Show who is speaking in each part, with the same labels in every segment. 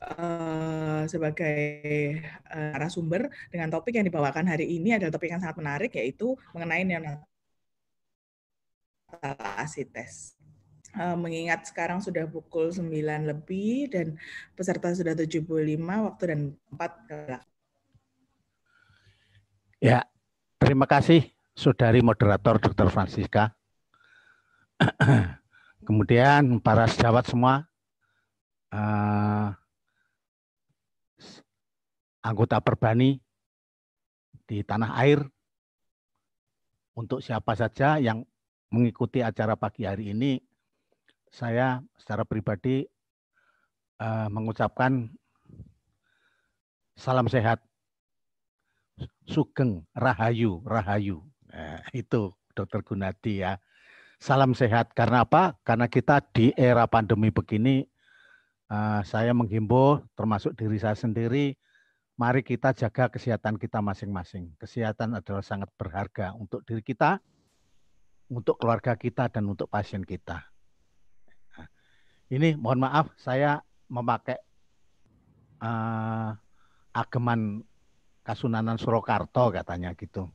Speaker 1: Eh, sebagai uh, narasumber dengan topik yang dibawakan hari ini adalah topik yang sangat menarik yaitu mengenai neonatal asites. Uh, eh, mengingat sekarang sudah pukul 9 lebih dan peserta sudah 75 waktu dan tempat
Speaker 2: Ya, terima kasih saudari moderator Dr. Francisca. Kemudian para sejawat semua, anggota Perbani di tanah air untuk siapa saja yang mengikuti acara pagi hari ini saya secara pribadi eh, mengucapkan salam sehat sugeng rahayu rahayu eh, itu dokter Gunadi ya salam sehat karena apa karena kita di era pandemi begini eh, saya menghimbau termasuk diri saya sendiri mari kita jaga kesehatan kita masing-masing. Kesehatan adalah sangat berharga untuk diri kita, untuk keluarga kita, dan untuk pasien kita. Nah, ini mohon maaf, saya memakai uh, ageman Kasunanan Surakarta katanya gitu.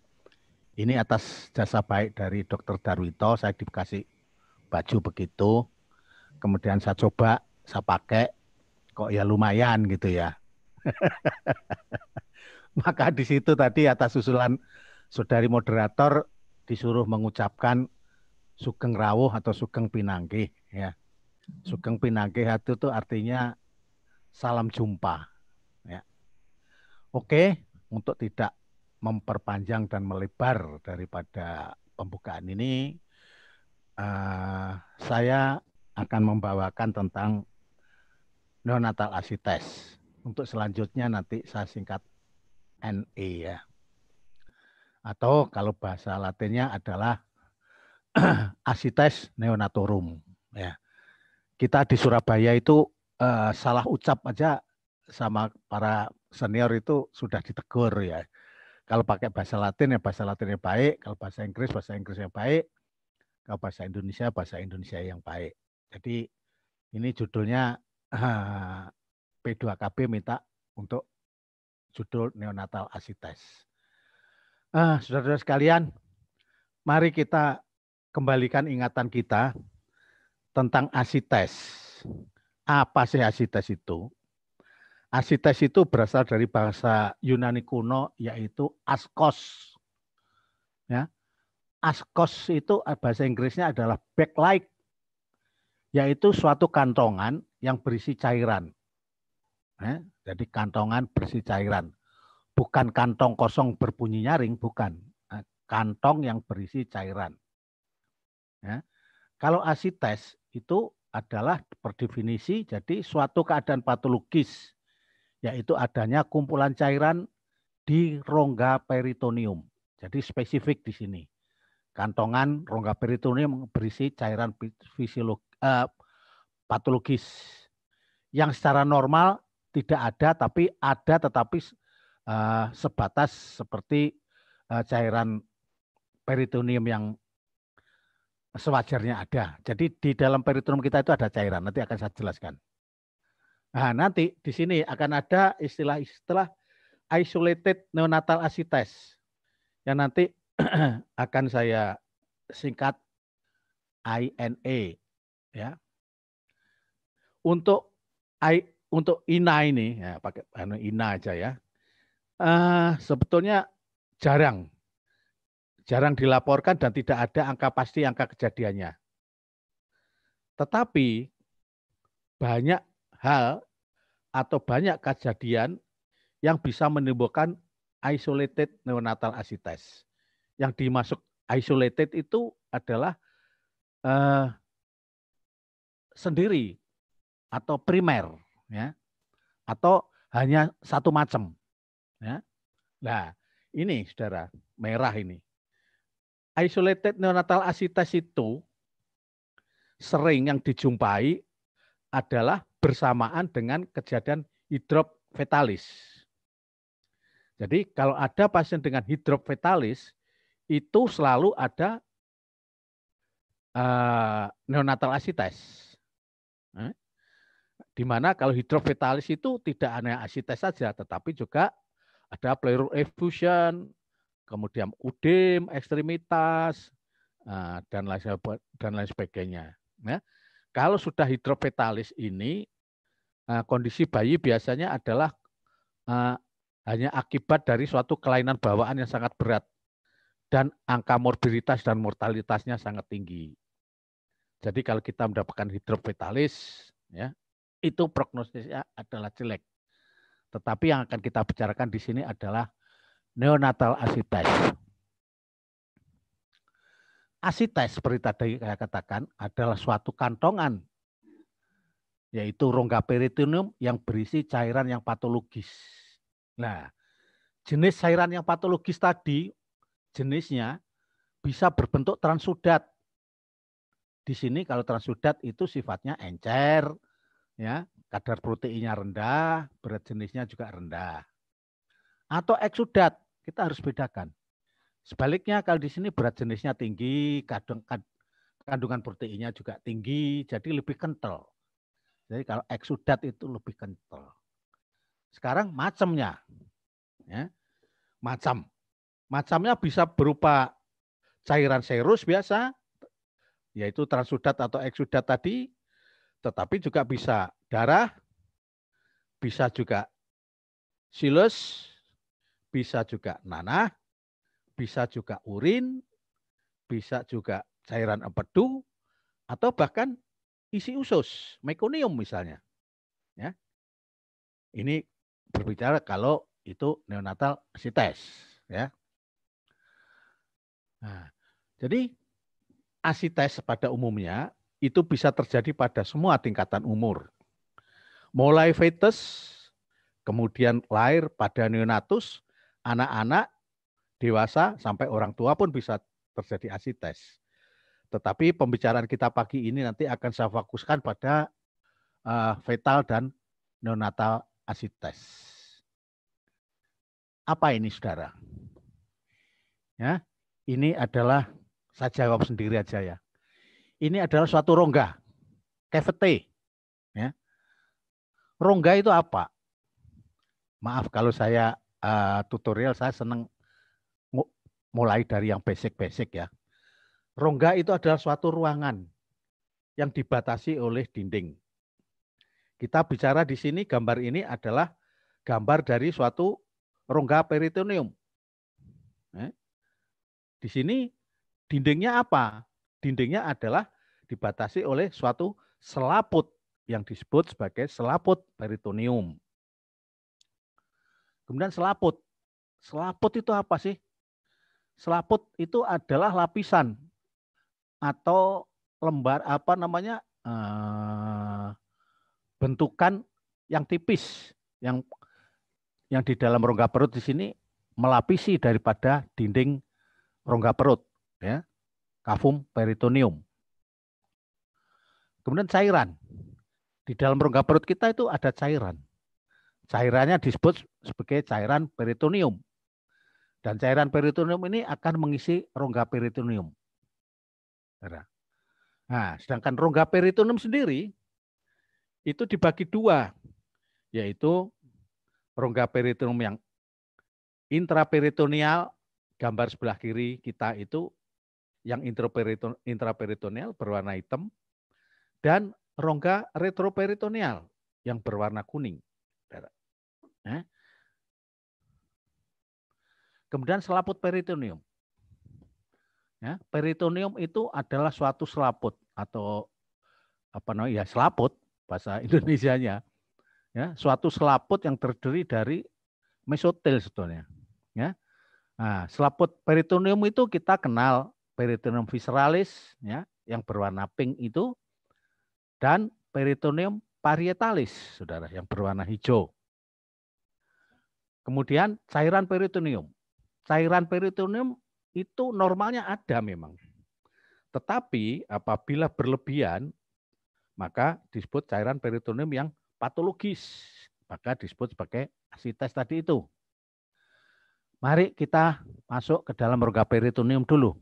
Speaker 2: Ini atas jasa baik dari Dokter Darwito, saya dikasih baju begitu. Kemudian saya coba, saya pakai, kok ya lumayan gitu ya Maka di situ tadi atas usulan saudari moderator disuruh mengucapkan sugeng rawuh atau sugeng pinangkih ya. Sugeng pinangkih itu tuh artinya salam jumpa ya. Oke, untuk tidak memperpanjang dan melebar daripada pembukaan ini uh, saya akan membawakan tentang neonatal asites. Untuk selanjutnya nanti saya singkat NE ya. Atau kalau bahasa latinnya adalah asites neonatorum ya. Kita di Surabaya itu uh, salah ucap aja sama para senior itu sudah ditegur ya. Kalau pakai bahasa Latin ya bahasa Latinnya baik, kalau bahasa Inggris bahasa Inggrisnya baik, kalau bahasa Indonesia bahasa Indonesia yang baik. Jadi ini judulnya eh, P2KB minta untuk judul neonatal asites. Ah, saudara-saudara sekalian, mari kita kembalikan ingatan kita tentang asites. Apa sih asites itu? Asites itu berasal dari bahasa Yunani kuno yaitu askos. Ya. Askos itu eh, bahasa Inggrisnya adalah backlight yaitu suatu kantongan yang berisi cairan. Eh, jadi kantongan bersih cairan. Bukan kantong kosong berbunyi nyaring, bukan. Kantong yang berisi cairan. Eh, Kalau asites itu adalah perdefinisi jadi suatu keadaan patologis, yaitu adanya kumpulan cairan di rongga peritonium. Jadi spesifik di sini. Kantongan rongga peritonium berisi cairan fisiologi, eh, patologis yang secara normal tidak ada tapi ada tetapi uh, sebatas seperti uh, cairan peritonium yang sewajarnya ada. Jadi di dalam peritoneum kita itu ada cairan. Nanti akan saya jelaskan. Nah, nanti di sini akan ada istilah-istilah isolated neonatal ascites yang nanti akan saya singkat INA e, ya. Untuk untuk Ina ini, ya pakai anu Ina aja ya. Uh, sebetulnya jarang jarang dilaporkan dan tidak ada angka pasti angka kejadiannya. Tetapi banyak hal atau banyak kejadian yang bisa menimbulkan isolated neonatal asites. Yang dimasuk isolated itu adalah uh, sendiri atau primer ya. Atau hanya satu macam. Ya. Nah, ini Saudara, merah ini. Isolated neonatal asites itu sering yang dijumpai adalah bersamaan dengan kejadian hidrop fetalis. Jadi kalau ada pasien dengan hidrop fetalis itu selalu ada uh, neonatal asites. Eh? Dimana kalau hidrofetalis itu tidak hanya asites saja, tetapi juga ada pleural effusion, kemudian udem, ekstremitas, eh, dan lain, dan lain sebagainya. Ya. Kalau sudah hidrofetalis ini, eh, kondisi bayi biasanya adalah eh, hanya akibat dari suatu kelainan bawaan yang sangat berat dan angka morbiditas dan mortalitasnya sangat tinggi. Jadi kalau kita mendapatkan hidrofetalis, ya itu prognosisnya adalah jelek. Tetapi yang akan kita bicarakan di sini adalah neonatal asites. Asites seperti tadi saya katakan adalah suatu kantongan yaitu rongga peritoneum yang berisi cairan yang patologis. Nah, jenis cairan yang patologis tadi jenisnya bisa berbentuk transudat. Di sini kalau transudat itu sifatnya encer, ya kadar proteinnya rendah, berat jenisnya juga rendah. Atau eksudat, kita harus bedakan. Sebaliknya kalau di sini berat jenisnya tinggi, kadang kandungan proteinnya juga tinggi, jadi lebih kental. Jadi kalau eksudat itu lebih kental. Sekarang macamnya, ya, macam, macamnya bisa berupa cairan serus biasa, yaitu transudat atau eksudat tadi, tetapi juga bisa darah, bisa juga silus, bisa juga nanah, bisa juga urin, bisa juga cairan empedu, atau bahkan isi usus, mekonium misalnya. Ya. Ini berbicara kalau itu neonatal asites. Ya. Nah, jadi asites pada umumnya itu bisa terjadi pada semua tingkatan umur. Mulai fetus, kemudian lahir pada neonatus, anak-anak, dewasa, sampai orang tua pun bisa terjadi asites. Tetapi pembicaraan kita pagi ini nanti akan saya fokuskan pada uh, fetal dan neonatal asites. Apa ini saudara? Ya, ini adalah saya jawab sendiri aja ya ini adalah suatu rongga, cavity. Ya. Rongga itu apa? Maaf kalau saya uh, tutorial saya senang mulai dari yang basic-basic ya. Rongga itu adalah suatu ruangan yang dibatasi oleh dinding. Kita bicara di sini gambar ini adalah gambar dari suatu rongga peritoneum. Eh, di sini dindingnya apa? dindingnya adalah dibatasi oleh suatu selaput yang disebut sebagai selaput peritonium. Kemudian selaput. Selaput itu apa sih? Selaput itu adalah lapisan atau lembar apa namanya eh, bentukan yang tipis yang yang di dalam rongga perut di sini melapisi daripada dinding rongga perut ya kafum peritoneum. Kemudian cairan. Di dalam rongga perut kita itu ada cairan. Cairannya disebut sebagai cairan peritoneum. Dan cairan peritoneum ini akan mengisi rongga peritoneum. Nah, sedangkan rongga peritoneum sendiri itu dibagi dua, yaitu rongga peritoneum yang intraperitoneal, gambar sebelah kiri kita itu yang intraperitoneal berwarna hitam dan rongga retroperitoneal yang berwarna kuning. Kemudian selaput peritoneum. Ya, peritoneum itu adalah suatu selaput atau apa namanya ya selaput bahasa Indonesianya. Ya, suatu selaput yang terdiri dari mesotel sebetulnya. Ya. Nah, selaput peritoneum itu kita kenal peritoneum visceralis ya, yang berwarna pink itu dan peritoneum parietalis, Saudara, yang berwarna hijau. Kemudian cairan peritoneum. Cairan peritoneum itu normalnya ada memang. Tetapi apabila berlebihan, maka disebut cairan peritoneum yang patologis. Maka disebut sebagai asites tadi itu. Mari kita masuk ke dalam rongga peritoneum dulu.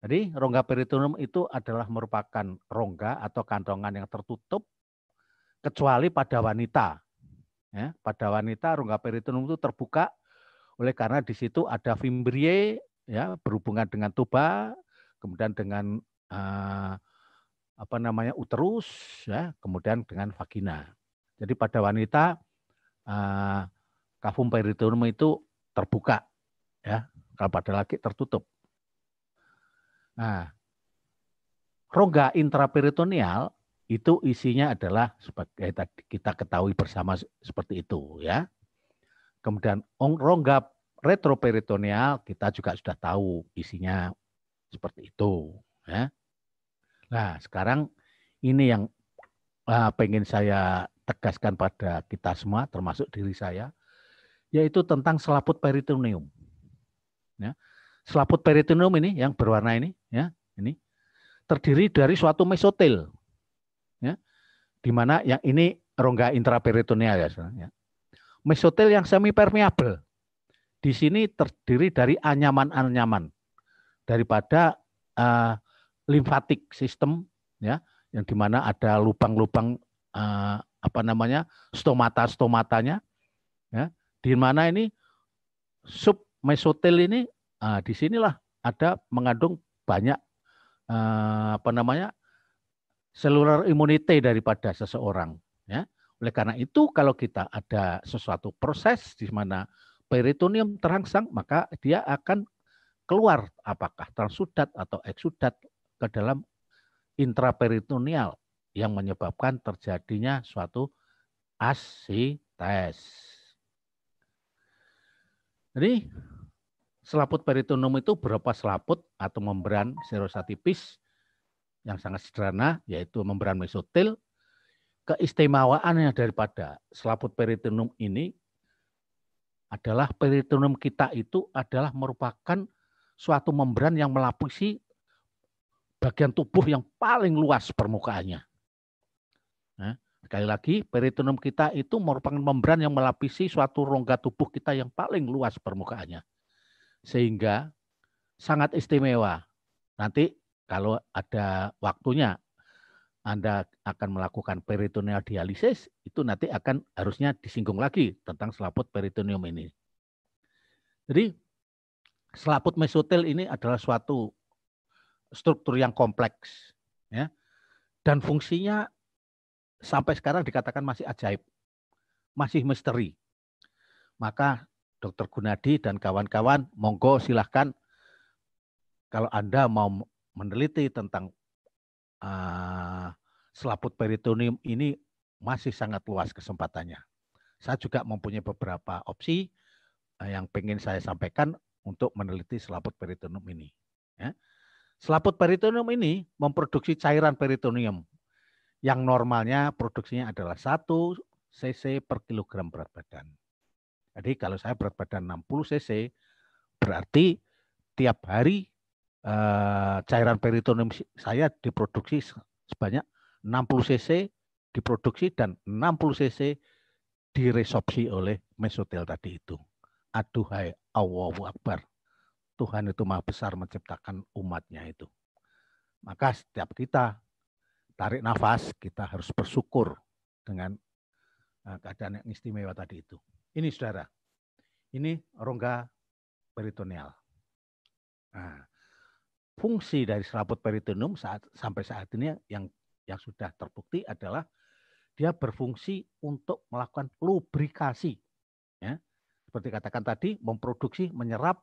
Speaker 2: Jadi rongga peritoneum itu adalah merupakan rongga atau kandongan yang tertutup kecuali pada wanita. Ya, pada wanita rongga peritoneum itu terbuka oleh karena di situ ada fimbriae ya berhubungan dengan tuba, kemudian dengan eh, apa namanya uterus ya, kemudian dengan vagina. Jadi pada wanita eh, kafum peritoneum itu terbuka ya, kalau pada laki tertutup. Nah, rongga intraperitoneal itu isinya adalah sebagai eh, tadi kita ketahui bersama seperti itu ya. Kemudian rongga retroperitoneal kita juga sudah tahu isinya seperti itu ya. Nah, sekarang ini yang uh, pengen saya tegaskan pada kita semua termasuk diri saya yaitu tentang selaput peritoneum. Ya selaput peritoneum ini yang berwarna ini ya ini terdiri dari suatu mesotel ya di mana yang ini rongga intraperitoneal ya, ya. mesotel yang semi permeabel di sini terdiri dari anyaman-anyaman daripada uh, eh, limfatik sistem ya yang di mana ada lubang-lubang uh, apa namanya stomata-stomatanya ya di mana ini sub mesotel ini Nah, di ada mengandung banyak uh, apa namanya seluler imunite daripada seseorang. Ya. Oleh karena itu, kalau kita ada sesuatu proses di mana peritoneum terangsang, maka dia akan keluar apakah transudat atau eksudat ke dalam intraperitoneal yang menyebabkan terjadinya suatu asites. Jadi Selaput peritonum itu berupa selaput atau membran serosa tipis yang sangat sederhana yaitu membran mesotil. Keistimewaannya daripada selaput peritonum ini adalah peritonum kita itu adalah merupakan suatu membran yang melapisi bagian tubuh yang paling luas permukaannya. Nah, sekali lagi, peritonum kita itu merupakan membran yang melapisi suatu rongga tubuh kita yang paling luas permukaannya sehingga sangat istimewa. Nanti kalau ada waktunya Anda akan melakukan peritoneal dialisis, itu nanti akan harusnya disinggung lagi tentang selaput peritoneum ini. Jadi selaput mesotel ini adalah suatu struktur yang kompleks ya. Dan fungsinya sampai sekarang dikatakan masih ajaib, masih misteri. Maka Dr. Gunadi dan kawan-kawan, monggo silahkan kalau Anda mau meneliti tentang uh, selaput peritoneum ini masih sangat luas kesempatannya. Saya juga mempunyai beberapa opsi eh, yang pengen saya sampaikan untuk meneliti selaput peritoneum ini. Ya. Selaput peritoneum ini memproduksi cairan peritoneum yang normalnya produksinya adalah 1 cc per kilogram berat badan. Jadi kalau saya berat badan 60 cc, berarti tiap hari eh, cairan peritoneum saya diproduksi sebanyak 60 cc diproduksi dan 60 cc diresorpsi oleh mesotel tadi itu. Aduhai Allahu Akbar. Tuhan itu maha besar menciptakan umatnya itu. Maka setiap kita tarik nafas, kita harus bersyukur dengan eh, keadaan yang istimewa tadi itu. Ini saudara, ini rongga peritoneal. Nah, fungsi dari selaput peritoneum saat, sampai saat ini yang yang sudah terbukti adalah dia berfungsi untuk melakukan lubrikasi. Ya. Seperti katakan tadi, memproduksi, menyerap,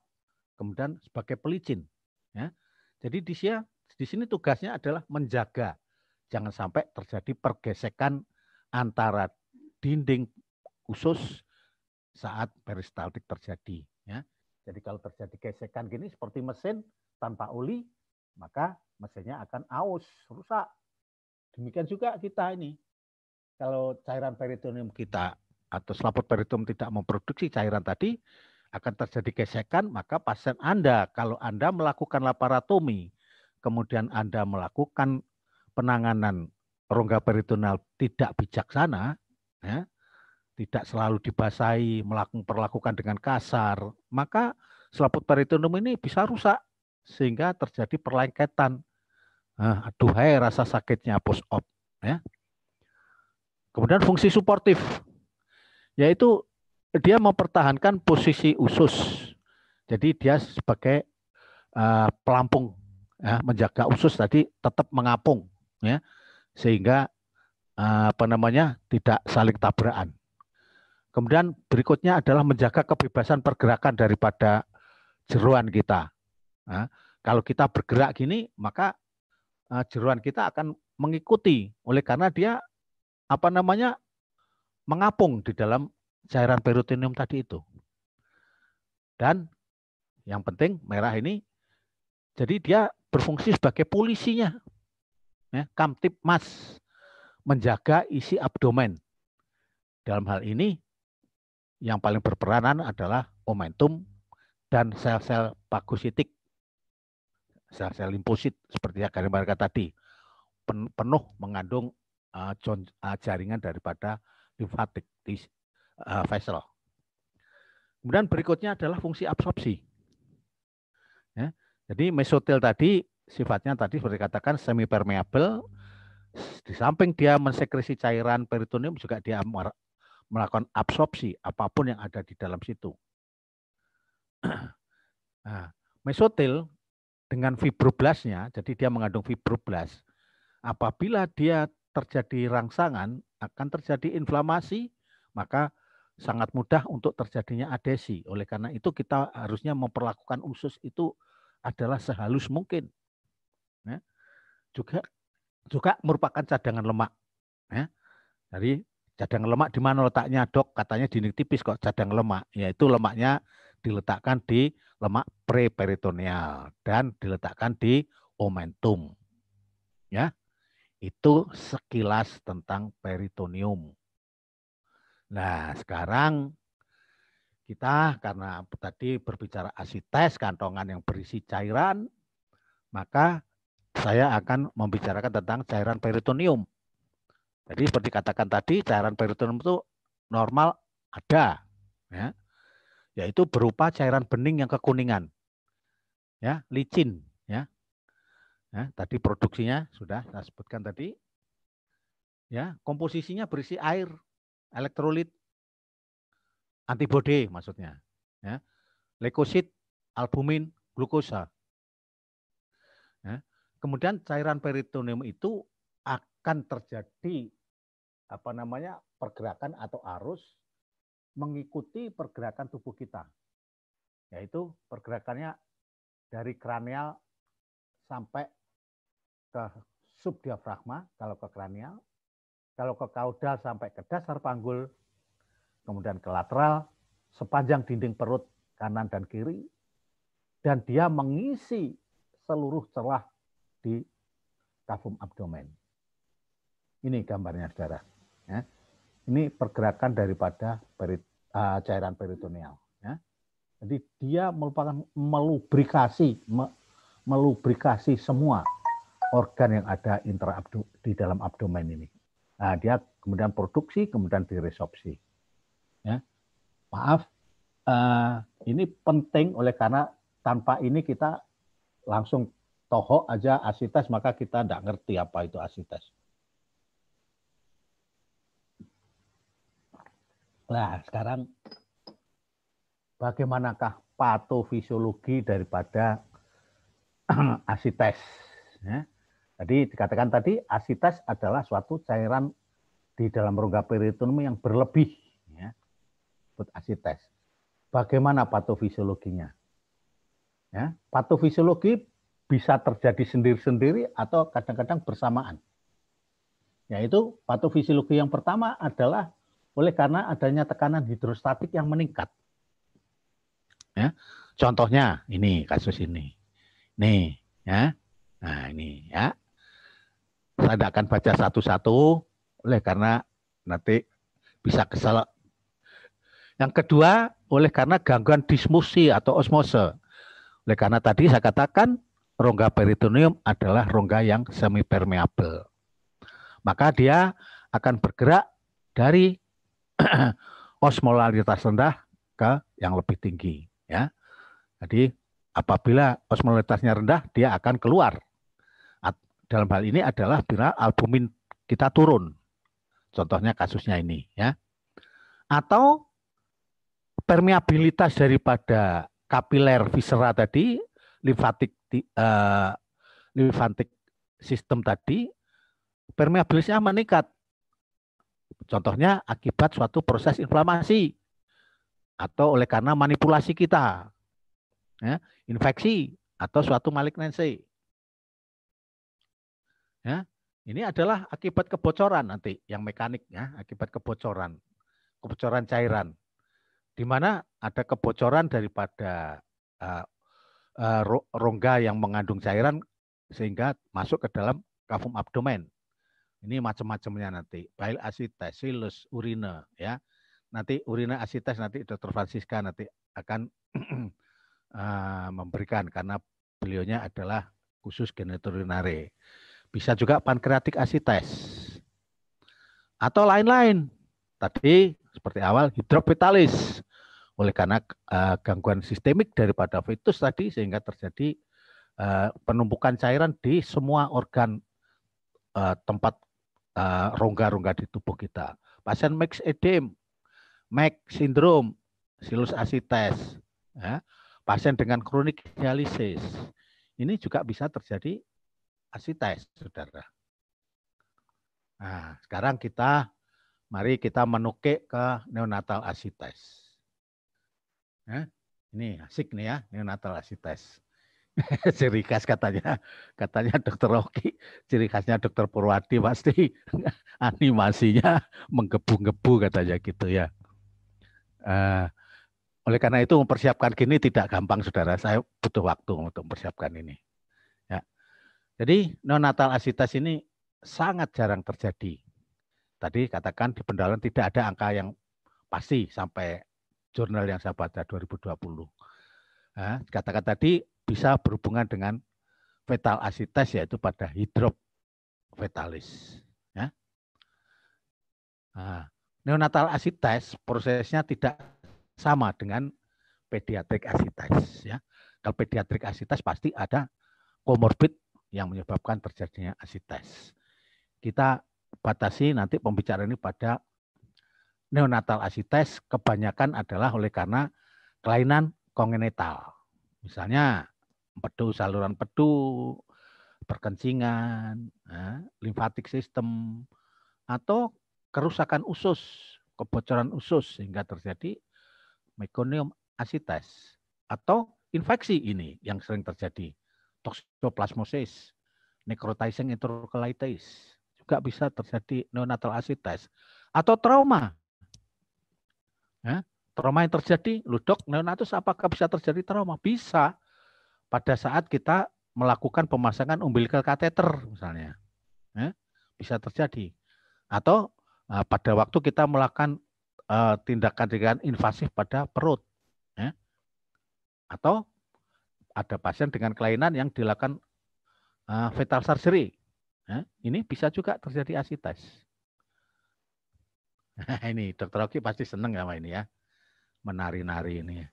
Speaker 2: kemudian sebagai pelicin. Ya. Jadi di sini, di sini tugasnya adalah menjaga jangan sampai terjadi pergesekan antara dinding usus saat peristaltik terjadi. Ya. Jadi kalau terjadi gesekan gini seperti mesin tanpa oli, maka mesinnya akan aus, rusak. Demikian juga kita ini. Kalau cairan peritoneum kita atau selaput peritoneum tidak memproduksi cairan tadi, akan terjadi gesekan, maka pasien Anda, kalau Anda melakukan laparatomi, kemudian Anda melakukan penanganan rongga peritoneal tidak bijaksana, ya, tidak selalu dibasahi, melakukan dengan kasar, maka selaput peritoneum ini bisa rusak sehingga terjadi perlengketan. Nah, aduh hai rasa sakitnya post op ya. Kemudian fungsi suportif yaitu dia mempertahankan posisi usus. Jadi dia sebagai uh, pelampung ya, menjaga usus tadi tetap mengapung ya sehingga eh, apa namanya tidak saling tabrakan Kemudian berikutnya adalah menjaga kebebasan pergerakan daripada jeruan kita. Nah, kalau kita bergerak gini, maka eh, jeruan kita akan mengikuti oleh karena dia apa namanya mengapung di dalam cairan perutinium tadi itu. Dan yang penting merah ini, jadi dia berfungsi sebagai polisinya. Ya, kamtip mas menjaga isi abdomen. Dalam hal ini yang paling berperanan adalah momentum dan sel-sel pagositik, sel-sel limfosit seperti yang kalian tadi, penuh mengandung eh, eh, jaringan daripada limfatik di eh, vessel. Kemudian berikutnya adalah fungsi absorpsi. Ya, jadi mesotel tadi sifatnya tadi seperti katakan semi permeable. Di samping dia mensekresi cairan peritoneum juga dia melakukan absorpsi apapun yang ada di dalam situ. Nah, mesotil dengan fibroblasnya, jadi dia mengandung fibroblas. Apabila dia terjadi rangsangan, akan terjadi inflamasi, maka sangat mudah untuk terjadinya adesi. Oleh karena itu kita harusnya memperlakukan usus itu adalah sehalus mungkin. Ya. Juga juga merupakan cadangan lemak. Ya. Jadi Cadang lemak di mana letaknya dok? Katanya dinding tipis kok cadang lemak. Yaitu lemaknya diletakkan di lemak preperitoneal dan diletakkan di omentum. Ya, itu sekilas tentang peritonium Nah, sekarang kita karena tadi berbicara asites, kantongan yang berisi cairan, maka saya akan membicarakan tentang cairan peritonium jadi seperti katakan tadi, cairan peritoneum itu normal ada, ya, yaitu berupa cairan bening yang kekuningan, ya, licin, ya. ya tadi produksinya sudah saya sebutkan tadi, ya, komposisinya berisi air, elektrolit, antibodi maksudnya, ya, leukosit, albumin, glukosa. Ya. Kemudian cairan peritoneum itu akan terjadi apa namanya pergerakan atau arus mengikuti pergerakan tubuh kita, yaitu pergerakannya dari kranial sampai ke subdiafragma kalau ke kranial, kalau ke kaudal sampai ke dasar panggul, kemudian ke lateral sepanjang dinding perut kanan dan kiri, dan dia mengisi seluruh celah di kafum abdomen. Ini gambarnya, saudara. Ya. Ini pergerakan daripada perit, uh, cairan peritoneal. Ya. Jadi dia merupakan melubrikasi, me, melubrikasi semua organ yang ada interabdu di dalam abdomen ini. Nah, dia kemudian produksi, kemudian diresorpsi. Ya. Maaf, uh, ini penting oleh karena tanpa ini kita langsung tohok aja asites maka kita tidak ngerti apa itu asites. Nah, sekarang bagaimanakah patofisiologi daripada asites? Ya. Tadi dikatakan tadi asites adalah suatu cairan di dalam rongga peritoneum yang berlebih. Ya. Buat asites. Bagaimana patofisiologinya? Ya, patofisiologi bisa terjadi sendiri-sendiri atau kadang-kadang bersamaan. Yaitu patofisiologi yang pertama adalah oleh karena adanya tekanan hidrostatik yang meningkat. Ya. Contohnya ini kasus ini. Nih, ya. Nah, ini ya. Saya tidak akan baca satu-satu oleh karena nanti bisa kesal. Yang kedua, oleh karena gangguan dismusi atau osmose. Oleh karena tadi saya katakan rongga peritoneum adalah rongga yang semi permeabel. Maka dia akan bergerak dari osmolaritas rendah ke yang lebih tinggi ya. Jadi apabila osmolaritasnya rendah dia akan keluar. Dalam hal ini adalah bila albumin kita turun. Contohnya kasusnya ini ya. Atau permeabilitas daripada kapiler visera tadi, limfatik uh, eh, sistem tadi permeabilitasnya meningkat Contohnya akibat suatu proses inflamasi atau oleh karena manipulasi kita, ya, infeksi atau suatu malignansi. Ya, ini adalah akibat kebocoran nanti yang mekanik ya, akibat kebocoran, kebocoran cairan, di mana ada kebocoran daripada uh, uh, rongga yang mengandung cairan sehingga masuk ke dalam kafum abdomen. Ini macam-macamnya nanti. Bile acid silus, urine ya. Nanti urine acid nanti Dr. Francisca nanti akan eh, memberikan karena beliaunya adalah khusus genitourinary. Bisa juga pankreatik acid Atau lain-lain. Tadi seperti awal hidrovitalis oleh karena uh, gangguan sistemik daripada fetus tadi sehingga terjadi uh, penumpukan cairan di semua organ uh, tempat Eh, rongga-rongga di tubuh kita. Pasien Max edem, Max sindrom, silus asites, ya. pasien dengan kronik dialisis. Ini juga bisa terjadi asites, saudara. Nah, sekarang kita, mari kita menukik ke neonatal asites. Ya, ini asik nih ya, neonatal asites. ciri khas katanya katanya dokter Rocky ciri khasnya dokter Purwati pasti animasinya menggebu-gebu katanya gitu ya uh, oleh karena itu mempersiapkan gini tidak gampang saudara saya butuh waktu untuk mempersiapkan ini ya jadi neonatal asitas ini sangat jarang terjadi tadi katakan di pendalaman tidak ada angka yang pasti sampai jurnal yang saya baca 2020 Nah, eh, katakan tadi bisa berhubungan dengan fetal asites yaitu pada hidrop fetalis. Ya. Nah, neonatal asites prosesnya tidak sama dengan pediatrik asites. Ya. Kalau pediatrik asites pasti ada komorbid yang menyebabkan terjadinya asites. Kita batasi nanti pembicaraan ini pada neonatal asites kebanyakan adalah oleh karena kelainan kongenital. Misalnya pedu saluran pedu, perkencingan, ya, eh, limfatik sistem, atau kerusakan usus, kebocoran usus sehingga terjadi meconium asites atau infeksi ini yang sering terjadi toxoplasmosis, necrotizing enterocolitis juga bisa terjadi neonatal asites atau trauma. Ya, trauma yang terjadi, ludok neonatus apakah bisa terjadi trauma? Bisa pada saat kita melakukan pemasangan umbilical catheter misalnya. Ya, bisa terjadi. Atau uh, pada waktu kita melakukan tindakan-tindakan eh, invasif pada perut. Ya. Atau ada pasien dengan kelainan yang dilakukan uh, fetal surgery. Ya. Ini bisa juga terjadi asites. ini dokter Oki pasti seneng sama ini ya. Menari-nari ini.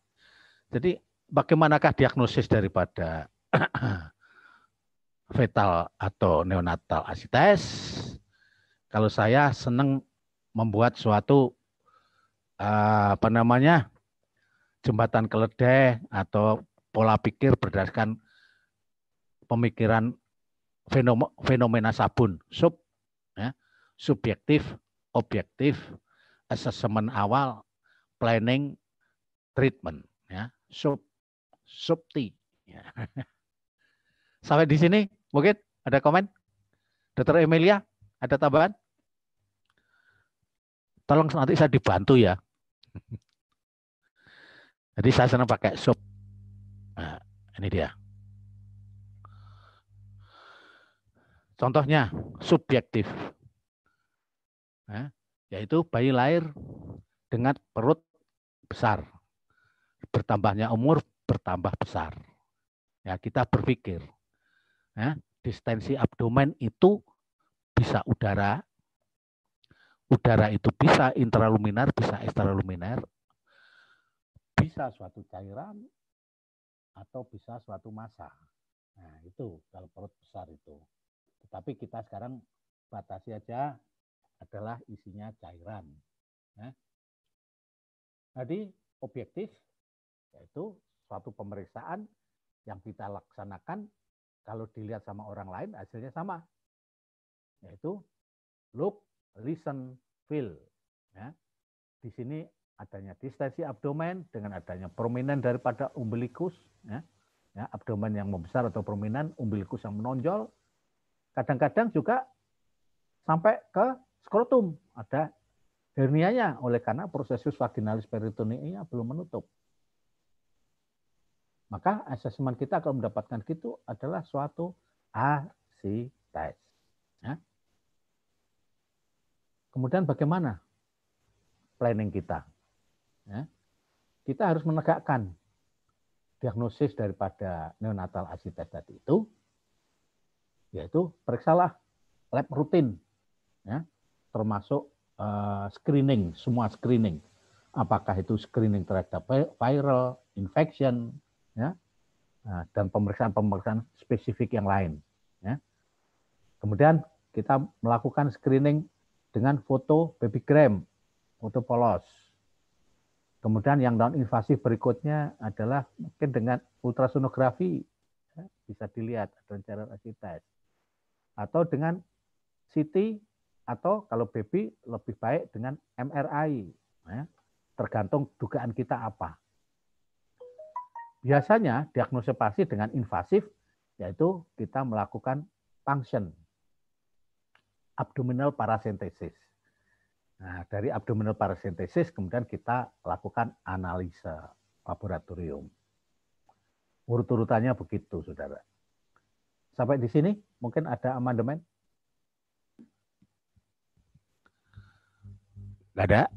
Speaker 2: Jadi bagaimanakah diagnosis daripada fetal atau neonatal asites? Kalau saya senang membuat suatu eh, apa namanya jembatan keledai atau pola pikir berdasarkan pemikiran fenomena sabun sub ya, subjektif objektif assessment awal planning treatment ya sub Subti. Ya. Sampai di sini mungkin ada komen? Dokter Emilia, ada tambahan? Tolong nanti saya dibantu ya. Jadi saya senang pakai sub. Nah, ini dia. Contohnya subjektif, nah, yaitu bayi lahir dengan perut besar, bertambahnya umur bertambah besar. Ya, kita berpikir ya, distensi abdomen itu bisa udara, udara itu bisa intraluminar, bisa ekstraluminar, bisa suatu cairan atau bisa suatu massa. Nah, itu kalau perut besar itu. Tetapi kita sekarang batasi aja adalah isinya cairan. Nah, jadi objektif yaitu suatu pemeriksaan yang kita laksanakan kalau dilihat sama orang lain hasilnya sama yaitu look, listen, feel. Ya. Di sini adanya distensi abdomen dengan adanya prominent daripada umbilikus, ya. Ya, abdomen yang membesar atau prominent, umbilikus yang menonjol. Kadang-kadang juga sampai ke skrotum ada hernianya oleh karena prosesus vaginalis ini belum menutup. Maka asesmen kita kalau mendapatkan itu adalah suatu asites. Ya. Kemudian bagaimana planning kita? Ya. Kita harus menegakkan diagnosis daripada neonatal asites tadi itu, yaitu periksalah lab rutin, ya, termasuk eh, screening, semua screening. Apakah itu screening terhadap viral, infection, ya, nah, dan pemeriksaan-pemeriksaan spesifik yang lain. Ya. Kemudian kita melakukan screening dengan foto baby babygram, foto polos. Kemudian yang non invasif berikutnya adalah mungkin dengan ultrasonografi ya, bisa dilihat ada cara test atau dengan CT atau kalau baby lebih baik dengan MRI ya, tergantung dugaan kita apa Biasanya diagnosis pasti dengan invasif, yaitu kita melakukan function, abdominal paracentesis. Nah, dari abdominal paracentesis kemudian kita lakukan analisa laboratorium. Urut-urutannya begitu, saudara. Sampai di sini mungkin ada amandemen? Tidak ada?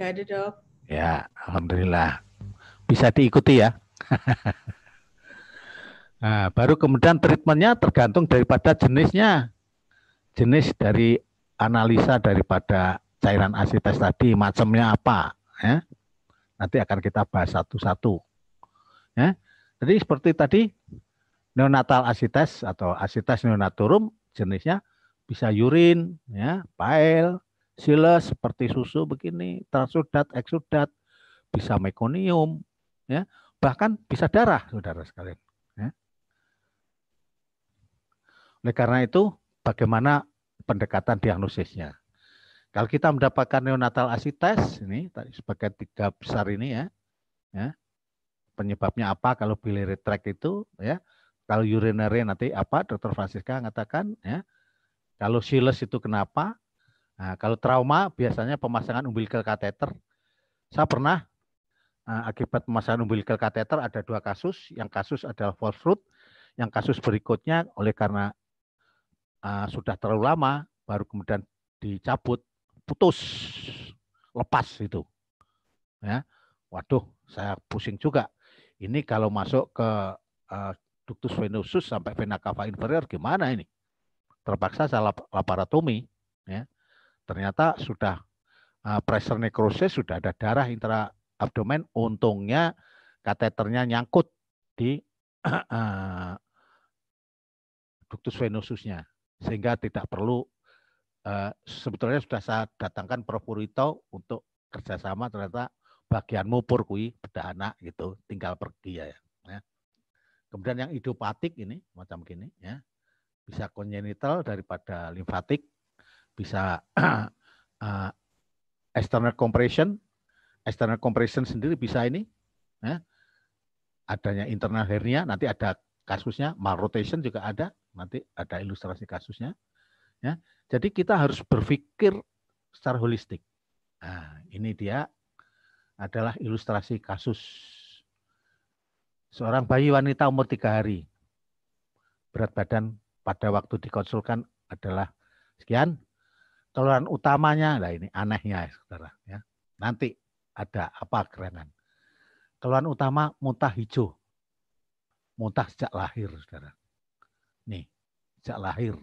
Speaker 2: Tidak ada, dok. Ya, Alhamdulillah bisa diikuti ya. nah, baru kemudian treatmentnya tergantung daripada jenisnya. Jenis dari analisa daripada cairan asites tadi, macamnya apa. Ya. Nanti akan kita bahas satu-satu. Ya. Jadi seperti tadi, neonatal asites atau asites neonaturum jenisnya bisa urin, ya, bile, siles seperti susu begini, transudat, eksudat, bisa mekonium, ya bahkan bisa darah saudara sekalian ya. oleh karena itu bagaimana pendekatan diagnosisnya kalau kita mendapatkan neonatal asites ini sebagai tiga besar ini ya, ya penyebabnya apa kalau pilih retract itu ya kalau urinary nanti apa dokter Francisca mengatakan ya kalau siles itu kenapa nah, kalau trauma biasanya pemasangan umbilical catheter saya pernah Eh, akibat pemasangan umbilical catheter ada dua kasus. Yang kasus adalah false root, yang kasus berikutnya oleh karena uh, sudah terlalu lama baru kemudian dicabut, putus, lepas itu. Ya. Waduh, saya pusing juga. Ini kalau masuk ke uh, ductus venosus sampai vena cava inferior gimana ini? Terpaksa saya lap laparotomi, ya. Ternyata sudah uh, pressure necrosis sudah ada darah intra abdomen. Untungnya kateternya nyangkut di duktus venosusnya sehingga tidak perlu eh, sebetulnya sudah saya datangkan Prof Purito untuk kerjasama ternyata bagianmu mupur kui bedah anak gitu tinggal pergi ya, ya. Kemudian yang idiopatik ini macam gini ya. Bisa kongenital daripada limfatik, bisa uh, external compression external compression sendiri bisa ini ya. adanya internal hernia nanti ada kasusnya malrotation juga ada nanti ada ilustrasi kasusnya ya jadi kita harus berpikir secara holistik nah, ini dia adalah ilustrasi kasus seorang bayi wanita umur tiga hari berat badan pada waktu dikonsulkan adalah sekian Keluhan utamanya nah ini anehnya saudara ya nanti ada apa gerangan. Keluhan utama muntah hijau. Muntah sejak lahir, saudara. Nih, sejak lahir.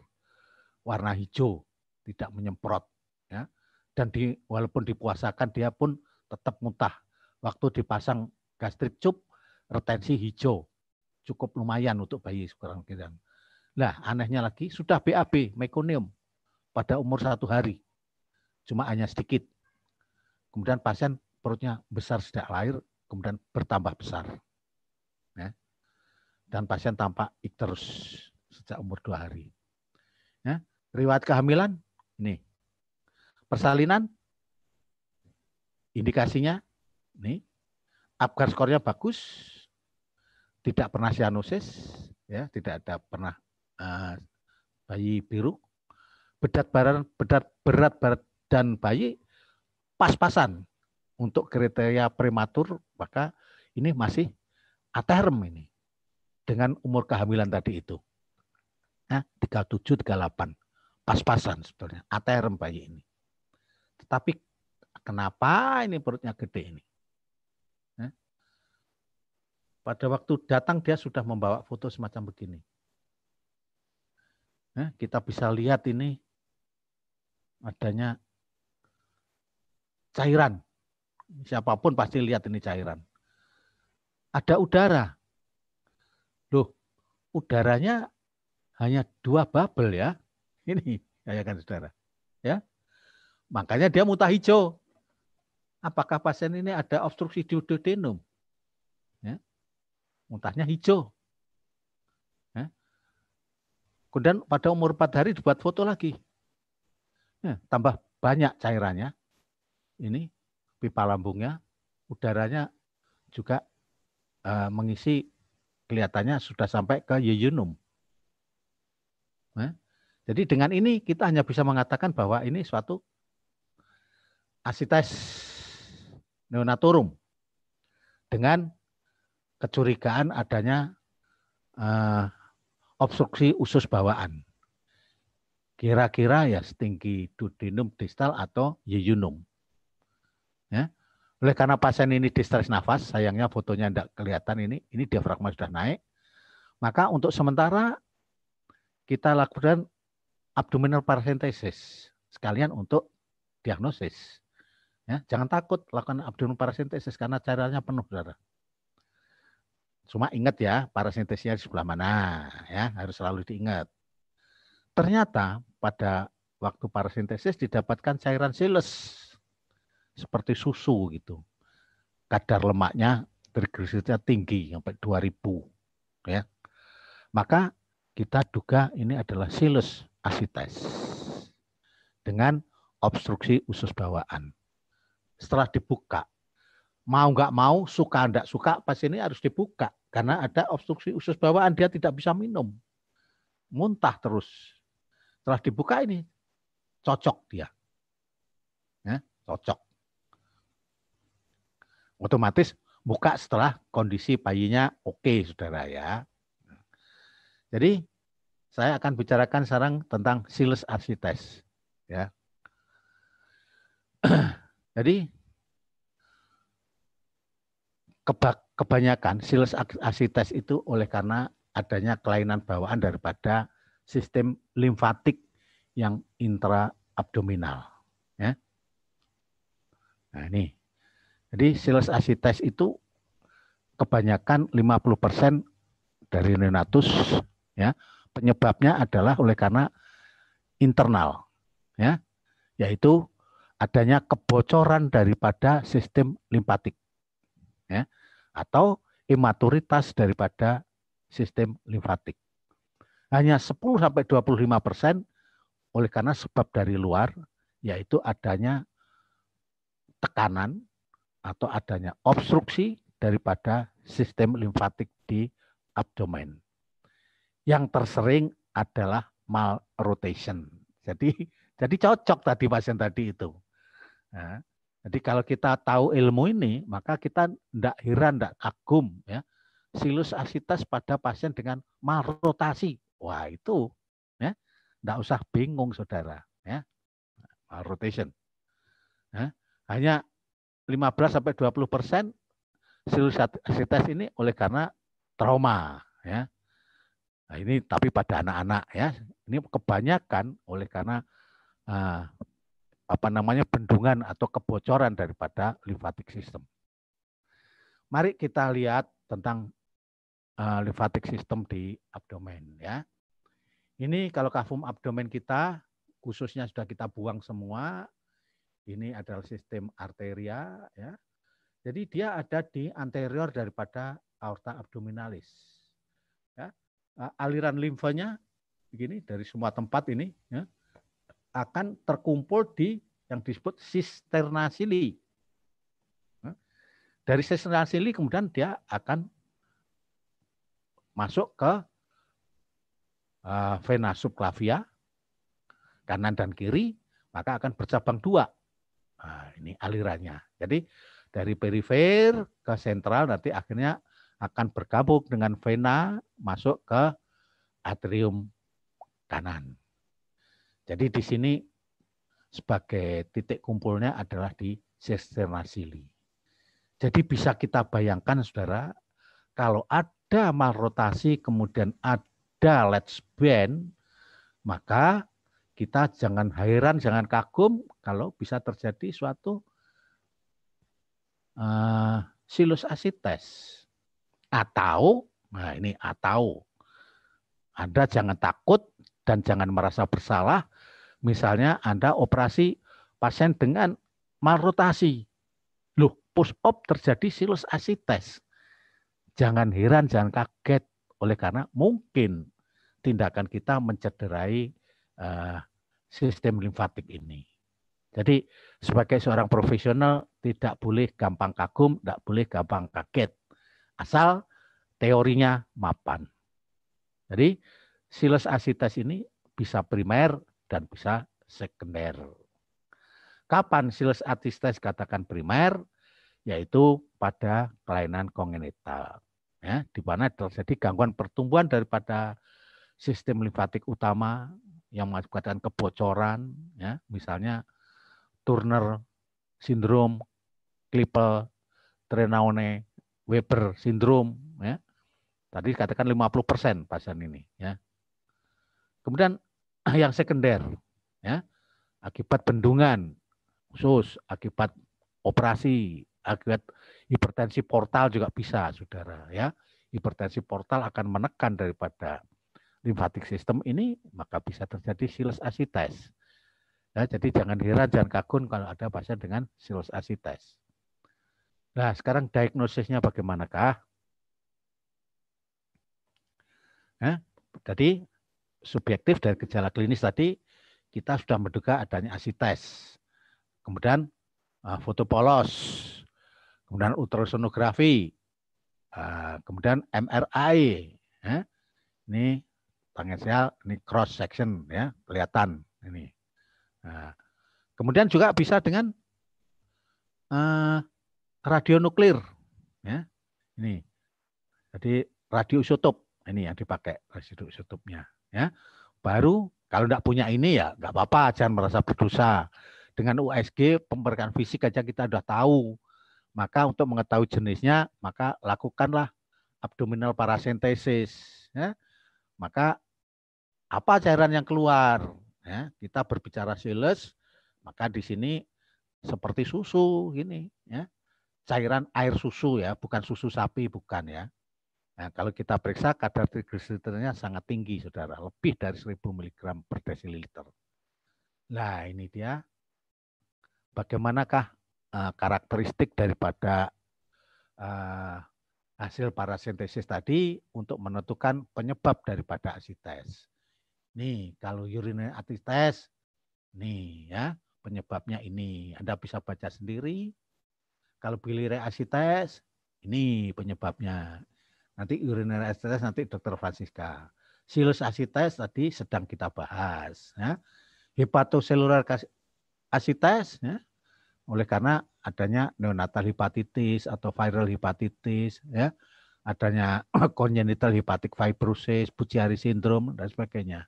Speaker 2: Warna hijau, tidak menyemprot. Ya. Dan di, walaupun dipuasakan, dia pun tetap muntah. Waktu dipasang gastrik cup, retensi hijau. Cukup lumayan untuk bayi sekarang kita. Nah, anehnya lagi, sudah BAB, mekonium, pada umur satu hari. Cuma hanya sedikit. Kemudian pasien perutnya besar sejak lahir, kemudian bertambah besar. Ya. Dan pasien tampak ikterus sejak umur dua hari. Ya. Riwayat kehamilan, nih. Persalinan, indikasinya, nih. Apgar skornya bagus, tidak pernah sianosis, ya, tidak ada pernah uh, bayi biru, berat badan berat berat badan bayi pas-pasan untuk kriteria prematur maka ini masih aterm ini dengan umur kehamilan tadi itu. Nah, 37 38 pas-pasan sebetulnya aterm bayi ini. Tetapi kenapa ini perutnya gede ini? Nah, pada waktu datang dia sudah membawa foto semacam begini. Nah, kita bisa lihat ini adanya cairan Siapapun pasti lihat ini cairan. Ada udara. Loh, udaranya hanya dua bubble ya. Ini, ya kan saudara. Ya. Makanya dia muntah hijau. Apakah pasien ini ada obstruksi duodenum? Ya. Muntahnya hijau. Ya. Kemudian pada umur 4 hari dibuat foto lagi. Ya, tambah banyak cairannya. Ini pipa lambungnya, udaranya juga uh, mengisi kelihatannya sudah sampai ke jejunum. Nah, eh, jadi dengan ini kita hanya bisa mengatakan bahwa ini suatu asites neonatorum dengan kecurigaan adanya uh, obstruksi usus bawaan. Kira-kira ya setinggi duodenum distal atau jejunum. Ya. Oleh karena pasien ini distres nafas, sayangnya fotonya tidak kelihatan ini, ini diafragma sudah naik. Maka untuk sementara kita lakukan abdominal parasintesis sekalian untuk diagnosis. Ya, jangan takut lakukan abdominal parasintesis karena caranya penuh, saudara. Cuma ingat ya, parasintesisnya di sebelah mana, ya harus selalu diingat. Ternyata pada waktu parasintesis didapatkan cairan siles seperti susu gitu. Kadar lemaknya trigliseridnya tinggi sampai 2000 ya. Maka kita duga ini adalah silus asites dengan obstruksi usus bawaan. Setelah dibuka, mau nggak mau, suka nggak suka, pas ini harus dibuka karena ada obstruksi usus bawaan dia tidak bisa minum, muntah terus. Setelah dibuka ini cocok dia, ya, cocok otomatis buka setelah kondisi bayinya oke, okay, saudara ya. Jadi saya akan bicarakan sekarang tentang siles arsites, ya. Jadi kebanyakan siles arsites itu oleh karena adanya kelainan bawaan daripada sistem limfatik yang intraabdominal, ya. Nah ini jadi sales asites itu kebanyakan 50% dari neonatus ya. Penyebabnya adalah oleh karena internal ya, yaitu adanya kebocoran daripada sistem limpatik ya atau imaturitas daripada sistem limfatik. Hanya 10 sampai 25 persen oleh karena sebab dari luar, yaitu adanya tekanan atau adanya obstruksi daripada sistem limfatik di abdomen. Yang tersering adalah malrotation. Jadi jadi cocok tadi pasien tadi itu. Nah, jadi kalau kita tahu ilmu ini, maka kita tidak heran, tidak kagum ya. Silus asitas pada pasien dengan rotasi. Wah itu ya tidak usah bingung saudara ya malrotation. Ya. Nah, hanya 15 sampai 20 persen sinusitis ini oleh karena trauma ya. Nah, ini tapi pada anak-anak ya. Ini kebanyakan oleh karena eh, apa namanya bendungan atau kebocoran daripada lymphatic system. Mari kita lihat tentang eh, lymphatic system di abdomen ya. Ini kalau kafum abdomen kita khususnya sudah kita buang semua ini adalah sistem arteria ya. Jadi dia ada di anterior daripada aorta abdominalis. Ya. Aliran limfanya begini dari semua tempat ini ya, akan terkumpul di yang disebut cisternasili. Ya. Dari cisternasili kemudian dia akan masuk ke eh, vena subclavia kanan dan kiri, maka akan bercabang dua Nah, ini alirannya. Jadi dari perifer ke sentral nanti akhirnya akan bergabung dengan vena masuk ke atrium kanan. Jadi di sini sebagai titik kumpulnya adalah di sistema sili. Jadi bisa kita bayangkan saudara, kalau ada malrotasi kemudian ada let's band, maka kita jangan heran, jangan kagum kalau bisa terjadi suatu uh, silus asites. Atau, nah ini atau, Anda jangan takut dan jangan merasa bersalah. Misalnya Anda operasi pasien dengan malrotasi. Loh, push up terjadi silus asites. Jangan heran, jangan kaget. Oleh karena mungkin tindakan kita mencederai Eh, sistem limfatik ini. Jadi sebagai seorang profesional tidak boleh gampang kagum, tidak boleh gampang kaget. Asal teorinya mapan. Jadi silos asitas ini bisa primer dan bisa sekunder. Kapan silos asitas katakan primer? Yaitu pada kelainan kongenital. Ya, di mana terjadi gangguan pertumbuhan daripada sistem limfatik utama yang mengakibatkan kebocoran, ya, misalnya Turner syndrome, Klippel, Trenaune, Weber syndrome, ya. Tadi katakan 50% persen pasien ini, ya. Kemudian yang sekunder, ya, akibat bendungan khusus, akibat operasi, akibat hipertensi portal juga bisa, saudara, ya. Hipertensi portal akan menekan daripada limfatik sistem ini, maka bisa terjadi asites. Ya, jadi jangan heran, jangan kagum kalau ada pasien dengan asites. Nah, sekarang diagnosisnya bagaimanakah? Ya, jadi subjektif dari gejala klinis tadi, kita sudah menduga adanya asites. Kemudian eh, foto polos, kemudian ultrasonografi, eh, kemudian MRI. Ya, ini tangensial ini cross section ya kelihatan ini. Nah, kemudian juga bisa dengan uh, nuklir ya ini. Jadi radio radioisotop ini yang dipakai isotopnya. ya. Baru kalau tidak punya ini ya nggak apa-apa jangan merasa berdosa. Dengan USG pemeriksaan fisik aja kita sudah tahu. Maka untuk mengetahui jenisnya maka lakukanlah abdominal paracentesis ya maka apa cairan yang keluar. Ya, kita berbicara sales, maka di sini seperti susu ini, ya. Cairan air susu ya, bukan susu sapi bukan ya. Nah, kalau kita periksa kadar trigliseridnya sangat tinggi Saudara, lebih dari 1000 mg per desiliter. Nah, ini dia bagaimanakah uh, karakteristik daripada uh, hasil parasintesis tadi untuk menentukan penyebab daripada asites. Nih, kalau urinary artery test, nih ya, penyebabnya ini. Anda bisa baca sendiri. Kalau biliary acid test, ini penyebabnya. Nanti urinary acid test nanti Dr. Francisca. Silus acid tadi sedang kita bahas. Ya. Hepatoseluler acid ya. oleh karena adanya neonatal hepatitis atau viral hepatitis, ya adanya congenital hepatic fibrosis, Bucciari syndrome dan sebagainya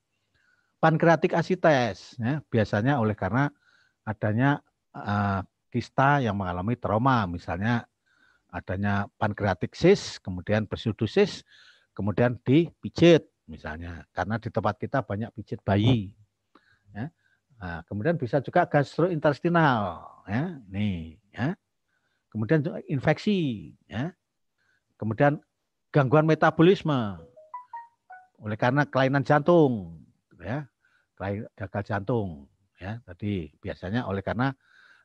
Speaker 2: pankreatik asites ya, biasanya oleh karena adanya uh, kista yang mengalami trauma misalnya adanya pankreatik sis kemudian bersudusis kemudian dipijit misalnya karena di tempat kita banyak pijit bayi hmm. ya. nah, kemudian bisa juga gastrointestinal ya nih ya kemudian infeksi ya kemudian gangguan metabolisme oleh karena kelainan jantung ya gagal jantung ya tadi biasanya oleh karena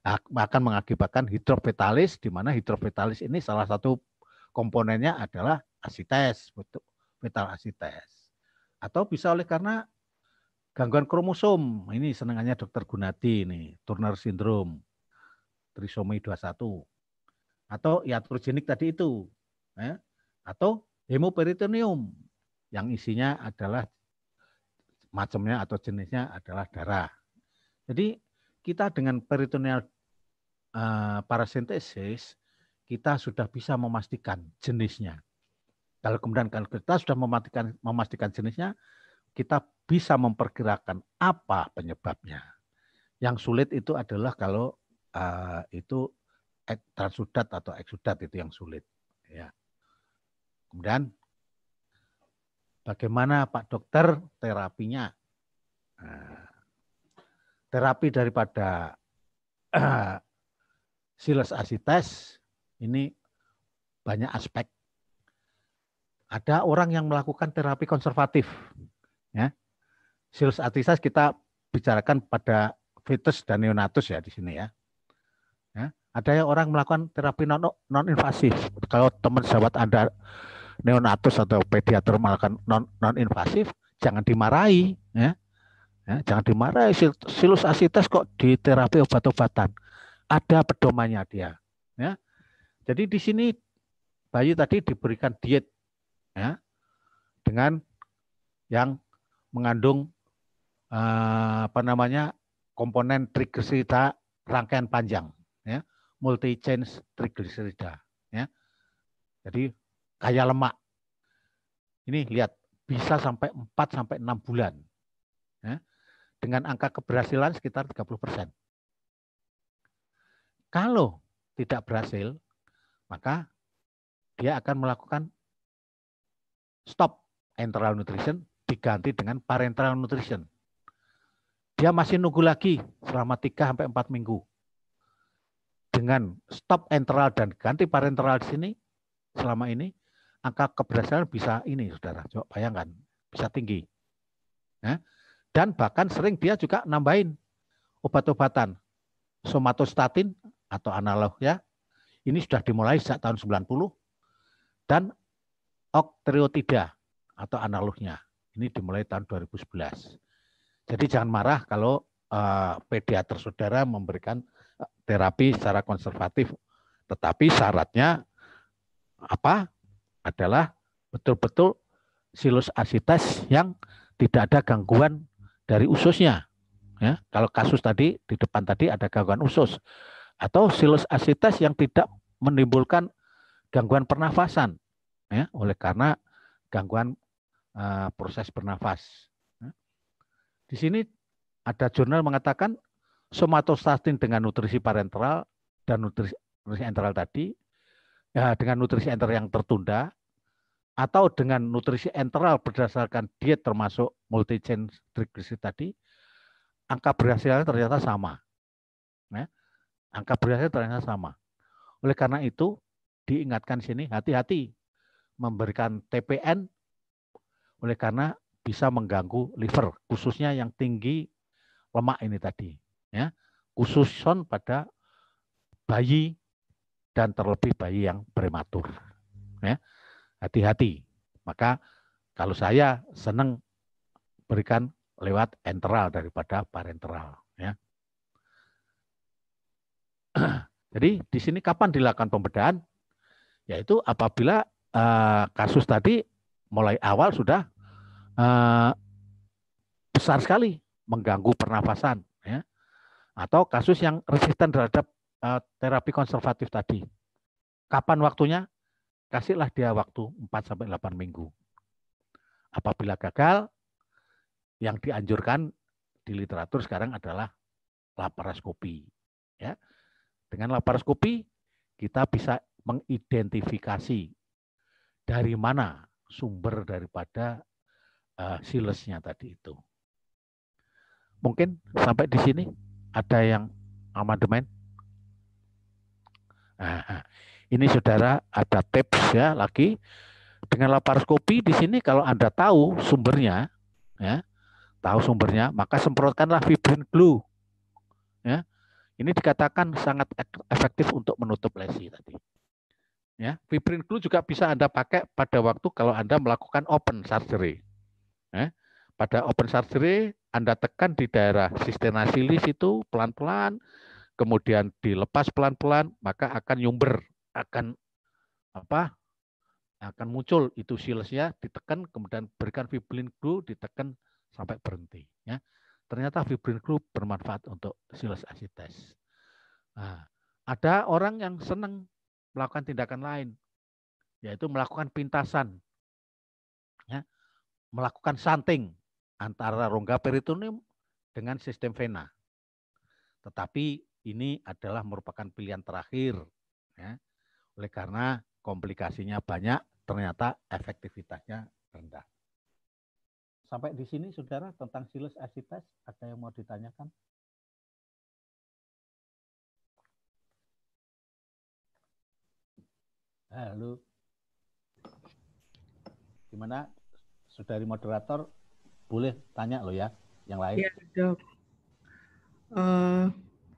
Speaker 2: ah, akan mengakibatkan hidrofetalis di mana hidrofetalis ini salah satu komponennya adalah asites betul fetal asites atau bisa oleh karena gangguan kromosom ini senengannya dokter Gunadi ini Turner syndrome trisomi 21 atau iatrogenik ya, tadi itu ya, atau hemoperitoneum yang isinya adalah macamnya atau jenisnya adalah darah. Jadi kita dengan peritoneal uh, eh, parasintesis kita sudah bisa memastikan jenisnya. Kalau kemudian kalau kita sudah memastikan memastikan jenisnya, kita bisa memperkirakan apa penyebabnya. Yang sulit itu adalah kalau uh, itu transudat atau eksudat itu yang sulit. Ya. Kemudian Bagaimana Pak Dokter terapinya? Nah, terapi daripada uh, silas asites ini banyak aspek. Ada orang yang melakukan terapi konservatif. Ya. Silas asites kita bicarakan pada fetus dan neonatus ya di sini ya. ya. Ada yang orang melakukan terapi non non invasif. Kalau teman sahabat Anda neonatus atau pediater melakukan non, non invasif jangan dimarahi ya. ya jangan dimarahi silus asites kok di terapi obat-obatan ada pedomannya dia ya jadi di sini bayi tadi diberikan diet ya dengan yang mengandung eh, apa namanya komponen trigliserida rangkaian panjang ya multi chain trigliserida ya jadi kaya lemak. Ini lihat, bisa sampai 4 sampai 6 bulan. Ya, dengan angka keberhasilan sekitar 30 persen. Kalau tidak berhasil, maka dia akan melakukan stop enteral nutrition diganti dengan parenteral nutrition. Dia masih nunggu lagi selama 3 sampai 4 minggu. Dengan stop enteral dan ganti parenteral di sini selama ini angka keberhasilan bisa ini, saudara. Coba bayangkan, bisa tinggi. Ya. Dan bahkan sering dia juga nambahin obat-obatan. Somatostatin atau analog ya. Ini sudah dimulai sejak tahun 90. Dan oktriotida atau analognya. Ini dimulai tahun 2011. Jadi jangan marah kalau uh, pediater saudara memberikan eh, terapi secara konservatif. Tetapi syaratnya apa? adalah betul-betul silus asites yang tidak ada gangguan dari ususnya. Ya, kalau kasus tadi di depan tadi ada gangguan usus atau silus asites yang tidak menimbulkan gangguan pernafasan ya, oleh karena gangguan uh, proses bernafas. Ya. Di sini ada jurnal mengatakan somatostatin dengan nutrisi parenteral dan nutrisi enteral tadi ya, dengan nutrisi enter yang tertunda atau dengan nutrisi enteral berdasarkan diet termasuk multi chain triglyceride tadi angka berhasilnya ternyata sama. Ya. Angka berhasil ternyata sama. Oleh karena itu diingatkan sini hati-hati memberikan TPN oleh karena bisa mengganggu liver khususnya yang tinggi lemak ini tadi ya pada bayi dan terlebih bayi yang prematur. Ya. Hati-hati. Maka kalau saya senang berikan lewat enteral daripada parenteral. Ya. Jadi di sini kapan dilakukan pembedahan? Yaitu apabila uh, kasus tadi mulai awal sudah uh, besar sekali mengganggu pernafasan, ya. atau kasus yang resisten terhadap Eh, terapi konservatif tadi. Kapan waktunya? Kasihlah dia waktu 4 sampai 8 minggu. Apabila gagal, yang dianjurkan di literatur sekarang adalah laparoskopi. Ya. Dengan laparoskopi kita bisa mengidentifikasi dari mana sumber daripada uh, silesnya tadi itu. Mungkin sampai di sini ada yang amandemen? Nah, ini saudara ada tips ya lagi dengan laparoskopi di sini kalau Anda tahu sumbernya ya, tahu sumbernya maka semprotkanlah fibrin glue. Ya. Ini dikatakan sangat efektif untuk menutup lesi tadi. Ya, fibrin glue juga bisa Anda pakai pada waktu kalau Anda melakukan open surgery. Ya, pada open surgery Anda tekan di daerah sisternasilis itu pelan-pelan kemudian dilepas pelan-pelan, maka akan nyumber, akan apa? akan muncul itu silesnya ditekan kemudian berikan fibrin glue ditekan sampai berhenti ya. Ternyata fibrin glue bermanfaat untuk siles asites. Nah, ada orang yang senang melakukan tindakan lain yaitu melakukan pintasan. Ya, melakukan santing antara rongga peritoneum dengan sistem vena. Tetapi ini adalah merupakan pilihan terakhir. Ya. Oleh karena komplikasinya banyak, ternyata efektivitasnya rendah. Sampai di sini, saudara, tentang silus acid ada yang mau ditanyakan? Halo. Gimana, saudari moderator, boleh tanya lo ya, yang lain? Ya,
Speaker 1: dok. Uh,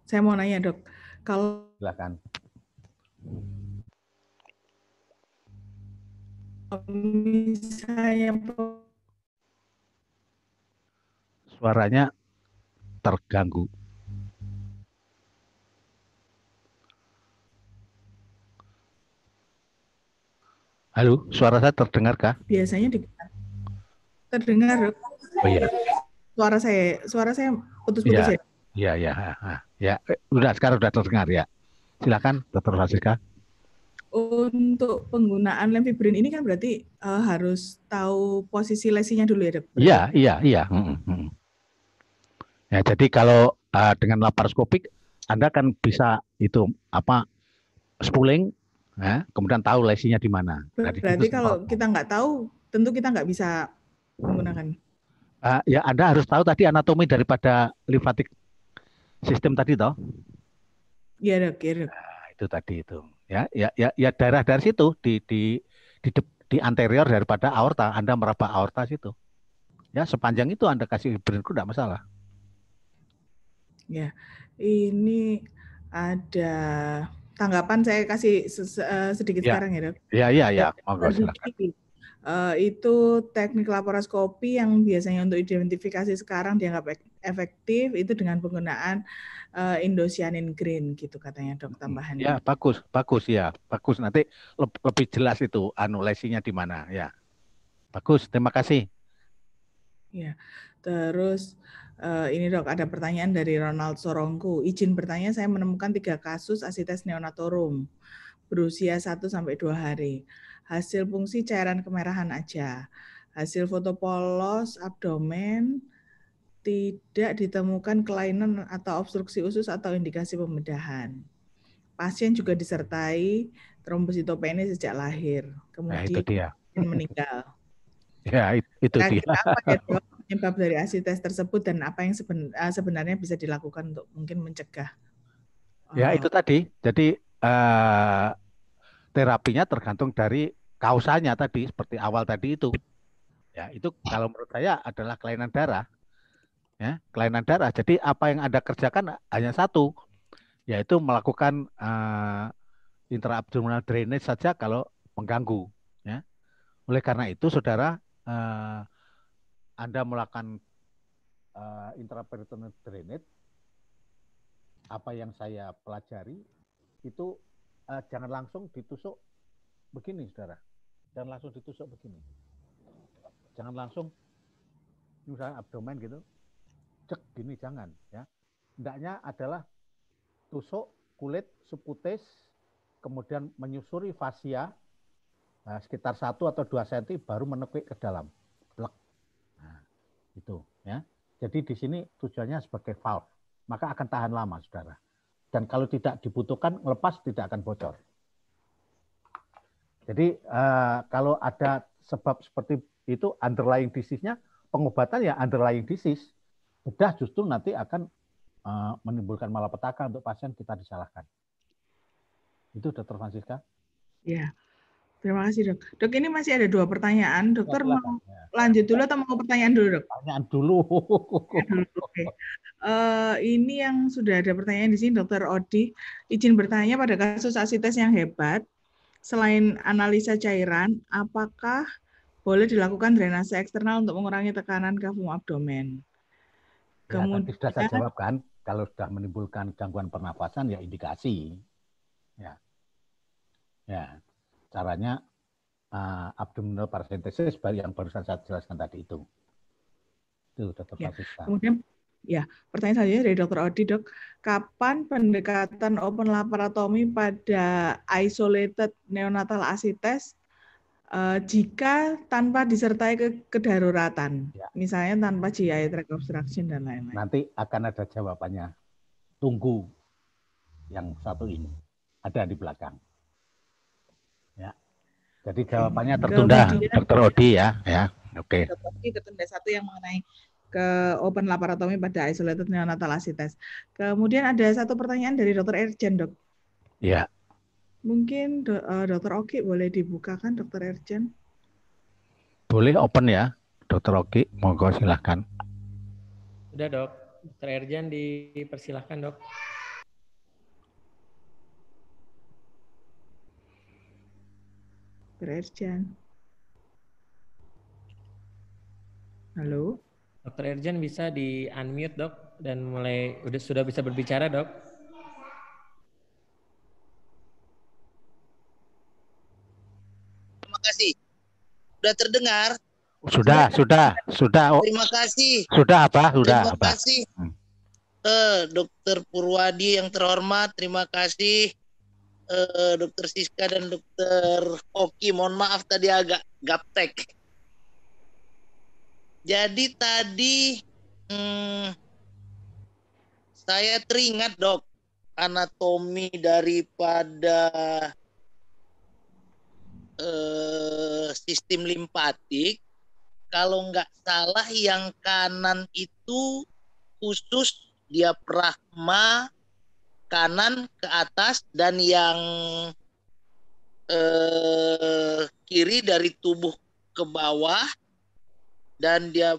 Speaker 1: saya mau nanya dok, kalau
Speaker 2: silakan misalnya suaranya terganggu. Halo, suara saya terdengar kah?
Speaker 1: Biasanya di terdengar. Oh iya. Suara saya, suara saya putus-putus iya. ya. ya.
Speaker 2: Ya ya Ya, udah sekarang sudah terdengar ya. Silakan Dr. Francisca.
Speaker 1: Untuk penggunaan lem fibrin ini kan berarti uh, harus tahu posisi lesinya dulu ya, Dok.
Speaker 2: Iya, iya, iya. Hmm, hmm, hmm. Ya, jadi kalau uh, dengan laparoskopik Anda kan bisa itu apa spooling ya, kemudian tahu lesinya di mana. Nah,
Speaker 1: berarti, berarti kalau kita nggak tahu tentu kita nggak bisa menggunakan.
Speaker 2: Uh, ya Anda harus tahu tadi anatomi daripada limfatik sistem tadi toh?
Speaker 1: Iya dok, iya dok. Nah, itu tadi itu.
Speaker 2: Ya, ya, ya, ya daerah dari situ di di di, de, di anterior daripada aorta, Anda meraba aorta situ. Ya, sepanjang itu Anda kasih hibernku tidak masalah.
Speaker 1: Ya, ini ada tanggapan saya kasih eh, sedikit ya. sekarang ya dok. Iya, ya iya. Monggo silakan. Uh, itu teknik laparoskopi yang biasanya untuk identifikasi sekarang dianggap efektif itu dengan penggunaan uh, indosianin green gitu katanya dok tambahan. Ya
Speaker 2: bagus, bagus ya, bagus. Nanti le lebih jelas itu anu lesinya di mana ya. Bagus, terima kasih.
Speaker 1: Ya, terus uh, ini dok ada pertanyaan dari Ronald Sorongku. Izin bertanya, saya menemukan tiga kasus asites neonatorum berusia 1 sampai dua hari. Hasil fungsi cairan kemerahan aja. Hasil fotopolos abdomen tidak ditemukan kelainan atau obstruksi usus atau indikasi pembedahan. Pasien juga disertai trombositopenia sejak lahir, kemudian nah, itu dia. meninggal.
Speaker 2: Ya, itu nah, dia. Apa ya
Speaker 1: penyebab dari asites tes tersebut dan apa yang eh, sebenarnya bisa dilakukan untuk mungkin mencegah?
Speaker 2: Ya, oh. itu tadi. Jadi eh, terapinya tergantung dari kausanya tadi, seperti awal tadi itu. Ya, itu kalau menurut saya adalah kelainan darah ya kelainan darah. Jadi apa yang Anda kerjakan hanya satu, yaitu melakukan uh, intraabdominal drainage saja kalau mengganggu. Ya. Oleh karena itu, saudara, uh, Anda melakukan uh, intraperitoneal drainage, apa yang saya pelajari itu uh, jangan langsung ditusuk begini, saudara. Jangan langsung ditusuk begini. Jangan langsung misalnya abdomen gitu, cek gini jangan ya. Hendaknya adalah tusuk kulit subkutis kemudian menyusuri fasia nah, sekitar satu atau dua senti, baru menekuk ke dalam. Plek. Nah, itu ya. Jadi di sini tujuannya sebagai valve, maka akan tahan lama, Saudara. Dan kalau tidak dibutuhkan, lepas tidak akan bocor. Jadi eh, kalau ada sebab seperti itu underlying disease-nya, pengobatan ya underlying disease bedah justru nanti akan eh, menimbulkan malapetaka untuk pasien kita disalahkan. Itu Dokter Francisca.
Speaker 1: Ya, terima kasih dok. Dok ini masih ada dua pertanyaan. Ya, dokter ya, mau ya. lanjut dulu atau mau pertanyaan dulu dok? Pertanyaan dulu. Ya, oke uh, ini yang sudah ada pertanyaan di sini Dokter Odi. Izin bertanya pada kasus asites yang hebat, selain analisa cairan, apakah boleh dilakukan drainase eksternal untuk mengurangi tekanan kafum abdomen? Ya, kemudian, ya, sudah saya jawab
Speaker 2: kan, kalau sudah menimbulkan gangguan pernafasan, ya indikasi. Ya. Ya. Caranya uh, abdominal paracentesis yang barusan saya jelaskan tadi itu. Itu tetap ya. Kemudian
Speaker 1: Ya, pertanyaan saya dari Dr. Odi, dok. Kapan pendekatan open laparotomi pada isolated neonatal acid test uh, jika tanpa disertai ke kedaruratan, ya. misalnya tanpa track obstruction dan lain-lain.
Speaker 2: Nanti akan ada jawabannya. Tunggu yang satu ini, ada di belakang. Ya. Jadi jawabannya
Speaker 1: tertunda, Dokter
Speaker 2: Odi ya, ya. Oke.
Speaker 1: Okay. Tertunda satu yang mengenai ke open laparotomi pada isolated neonatal test. Kemudian ada satu pertanyaan dari Dokter Erjen dok. Ya. Mungkin do, uh, Dokter Oki boleh dibukakan Dokter Erjen?
Speaker 2: Boleh open ya, Dokter Oki, monggo silahkan. Sudah dok, Dokter Erjen dipersilahkan dok.
Speaker 1: Dokter Erjen.
Speaker 2: Halo. Dokter Erjen bisa di unmute dok dan mulai udah sudah bisa berbicara dok.
Speaker 3: Sudah terdengar?
Speaker 2: Sudah, sudah, sudah. Oh. Terima
Speaker 3: kasih. Sudah
Speaker 2: apa? Sudah terima apa? kasih.
Speaker 3: Hmm. Eh, Dokter Purwadi yang terhormat, terima kasih. Eh, Dokter Siska dan Dokter Oki, mohon maaf tadi agak gaptek. Jadi tadi hmm, saya teringat dok anatomi daripada eh, sistem limpatik kalau nggak salah yang kanan itu khusus dia diafragma kanan ke atas dan yang eh, kiri dari tubuh ke bawah dan dia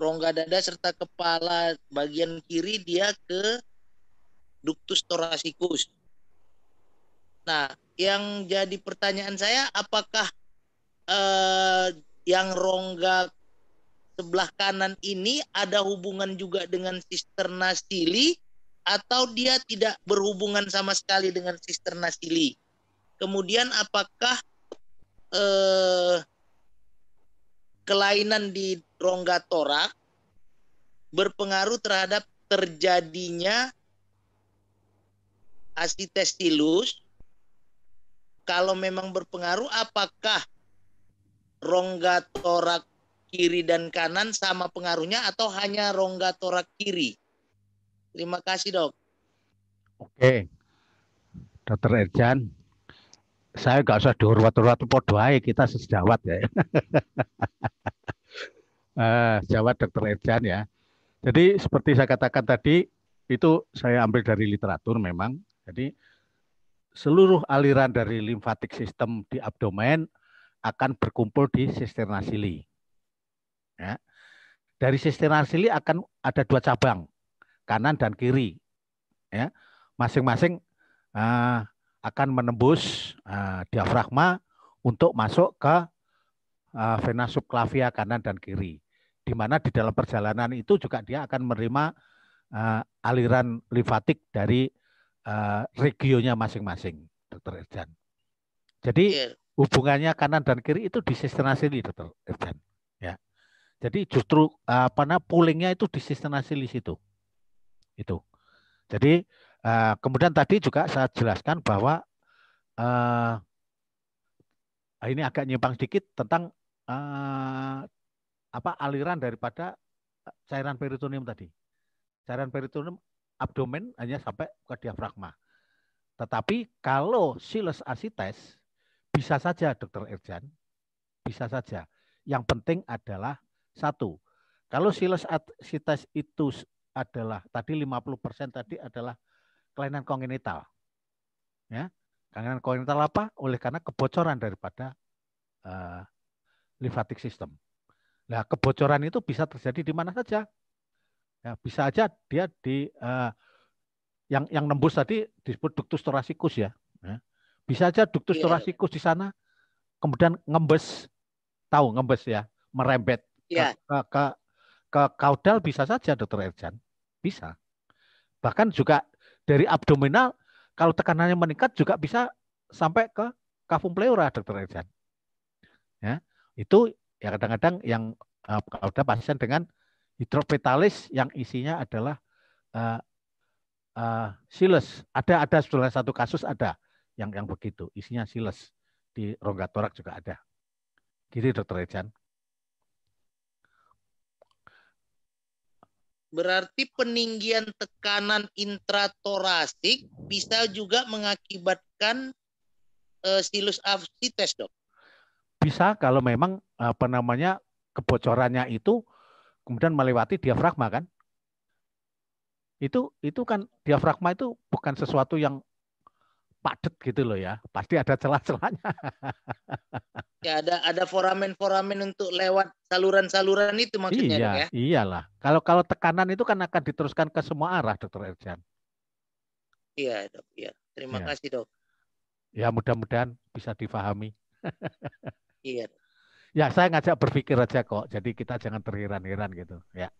Speaker 3: rongga dada serta kepala bagian kiri dia ke ductus thoracicus. Nah, yang jadi pertanyaan saya apakah eh, yang rongga sebelah kanan ini ada hubungan juga dengan sister Nasili atau dia tidak berhubungan sama sekali dengan sister Nasili. Kemudian apakah eh, kelainan di rongga torak berpengaruh terhadap terjadinya asitestilus kalau memang berpengaruh apakah rongga torak kiri dan kanan sama pengaruhnya atau hanya rongga torak kiri? Terima kasih dok.
Speaker 2: Oke, Dokter Erjan, saya nggak usah dihormat-hormat podo kita sejawat ya. uh, eh, sejawat Dokter Erjan ya. Jadi seperti saya katakan tadi itu saya ambil dari literatur memang. Jadi seluruh aliran dari limfatik sistem di abdomen akan berkumpul di cisterna sili. Ya. Dari cisterna sili akan ada dua cabang, kanan dan kiri. Ya. Masing-masing uh, akan menembus uh, diafragma untuk masuk ke uh, vena subklavia kanan dan kiri. Di mana di dalam perjalanan itu juga dia akan menerima uh, aliran limfatik dari uh, eh, regionnya masing-masing, Dokter Irjan. Jadi iya. hubungannya kanan dan kiri itu di sistem Dokter Irjan. Ya. Jadi justru eh, apa namanya poolingnya itu di sistem situ. Itu. Jadi eh, kemudian tadi juga saya jelaskan bahwa ini agak nyimpang sedikit tentang apa aliran daripada cairan peritoneum tadi. Cairan peritoneum abdomen hanya sampai ke diafragma. Tetapi kalau siles asites bisa saja dokter Erjan, bisa saja. Yang penting adalah satu. Kalau siles asites itu adalah tadi 50% tadi adalah kelainan kongenital. Ya. Kelainan kongenital apa? Oleh karena kebocoran daripada uh, lymphatic system. Nah, kebocoran itu bisa terjadi di mana saja. Ya, bisa aja dia di uh, yang yang nembus tadi disebut ductus thoracicus ya. ya. Bisa aja ductus yeah. thoracicus di sana kemudian ngembes, tahu ngembes ya, merembet yeah. ke, ke ke kaudal bisa saja dokter Erjan, bisa. Bahkan juga dari abdominal kalau tekanannya meningkat juga bisa sampai ke kafum pleura dokter Erjan. Ya, itu ya kadang-kadang yang uh, eh, kaudal pasien dengan hidropetalis yang isinya adalah uh, uh, siles. Ada ada sebenarnya satu kasus ada yang yang begitu, isinya siles di rongga torak juga ada. Gitu dokter Ejan.
Speaker 3: Berarti peninggian tekanan intratorasik bisa juga mengakibatkan uh, eh, silus aftitest, Dok.
Speaker 2: Bisa kalau memang apa namanya kebocorannya itu kemudian melewati diafragma kan? Itu itu kan diafragma itu bukan sesuatu yang padat gitu loh ya. Pasti ada celah-celahnya.
Speaker 3: ya ada ada foramen-foramen untuk lewat saluran-saluran itu maksudnya iya, ya.
Speaker 2: Iyalah. Kalau kalau tekanan itu kan akan diteruskan ke semua arah, Dokter Erjan.
Speaker 3: Iya, Dok. Iya. Terima ya. kasih, Dok.
Speaker 2: Ya, mudah-mudahan bisa difahami. iya ya saya ngajak berpikir aja kok. Jadi kita jangan terheran-heran gitu. Ya.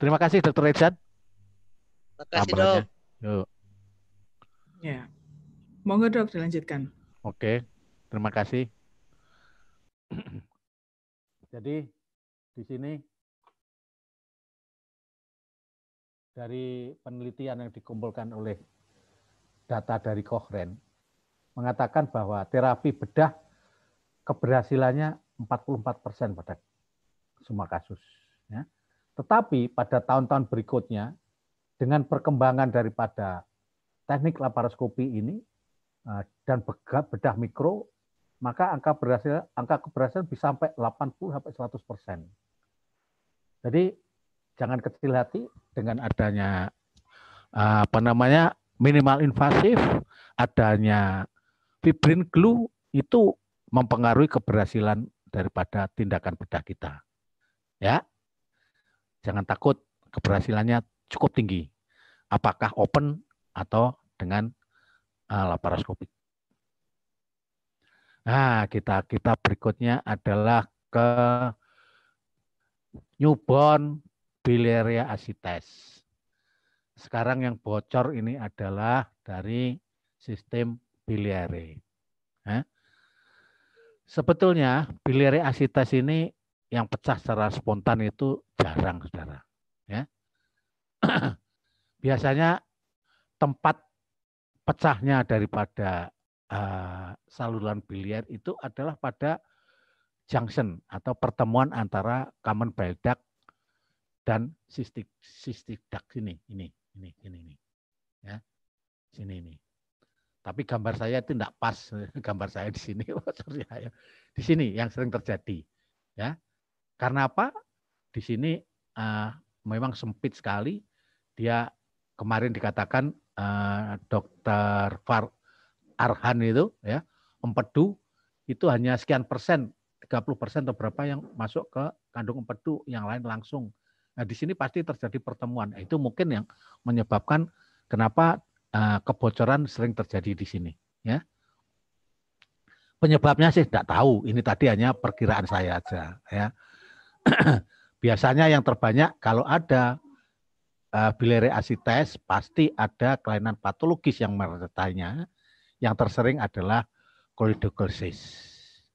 Speaker 2: Terima kasih Dokter Rejan. Terima kasih dok. Yuk.
Speaker 1: Ya. Monggo dok dilanjutkan.
Speaker 2: Oke. Terima kasih. Jadi di sini dari penelitian yang dikumpulkan oleh data dari Cochrane mengatakan bahwa terapi bedah keberhasilannya 44 persen pada semua kasus. Ya. Tetapi pada tahun-tahun berikutnya, dengan perkembangan daripada teknik laparoskopi ini eh, dan bedah mikro, maka angka berhasil angka keberhasilan bisa sampai 80 sampai 100 persen. Jadi jangan kecil hati dengan adanya eh, apa namanya minimal invasif, adanya fibrin glue itu mempengaruhi keberhasilan daripada tindakan bedah kita. Ya. Jangan takut keberhasilannya cukup tinggi. Apakah open atau dengan uh, laparoskopik. Nah, kita kita berikutnya adalah ke newborn biliary asites. Sekarang yang bocor ini adalah dari sistem biliary. Nah, Sebetulnya biliary asitas ini yang pecah secara spontan itu jarang, saudara. Ya. Biasanya tempat pecahnya daripada uh, saluran biliar itu adalah pada junction atau pertemuan antara common bile duct dan cystic cystic duct ini, ini, ini, ini, ini. Ya. Sini ini. Tapi gambar saya itu tidak pas gambar saya di sini. ya. di sini yang sering terjadi. Ya. Karena apa? Di sini uh, memang sempit sekali. Dia kemarin dikatakan uh, Dokter Far Arhan itu ya empedu itu hanya sekian persen 30 persen atau berapa yang masuk ke kandung empedu yang lain langsung. Nah, di sini pasti terjadi pertemuan. Nah, itu mungkin yang menyebabkan kenapa uh, kebocoran sering terjadi di sini. Ya. Penyebabnya sih tidak tahu. Ini tadi hanya perkiraan saya aja. Ya. Biasanya yang terbanyak kalau ada uh, eh, biliary asites pasti ada kelainan patologis yang menyertainya. Yang tersering adalah kolidogenesis.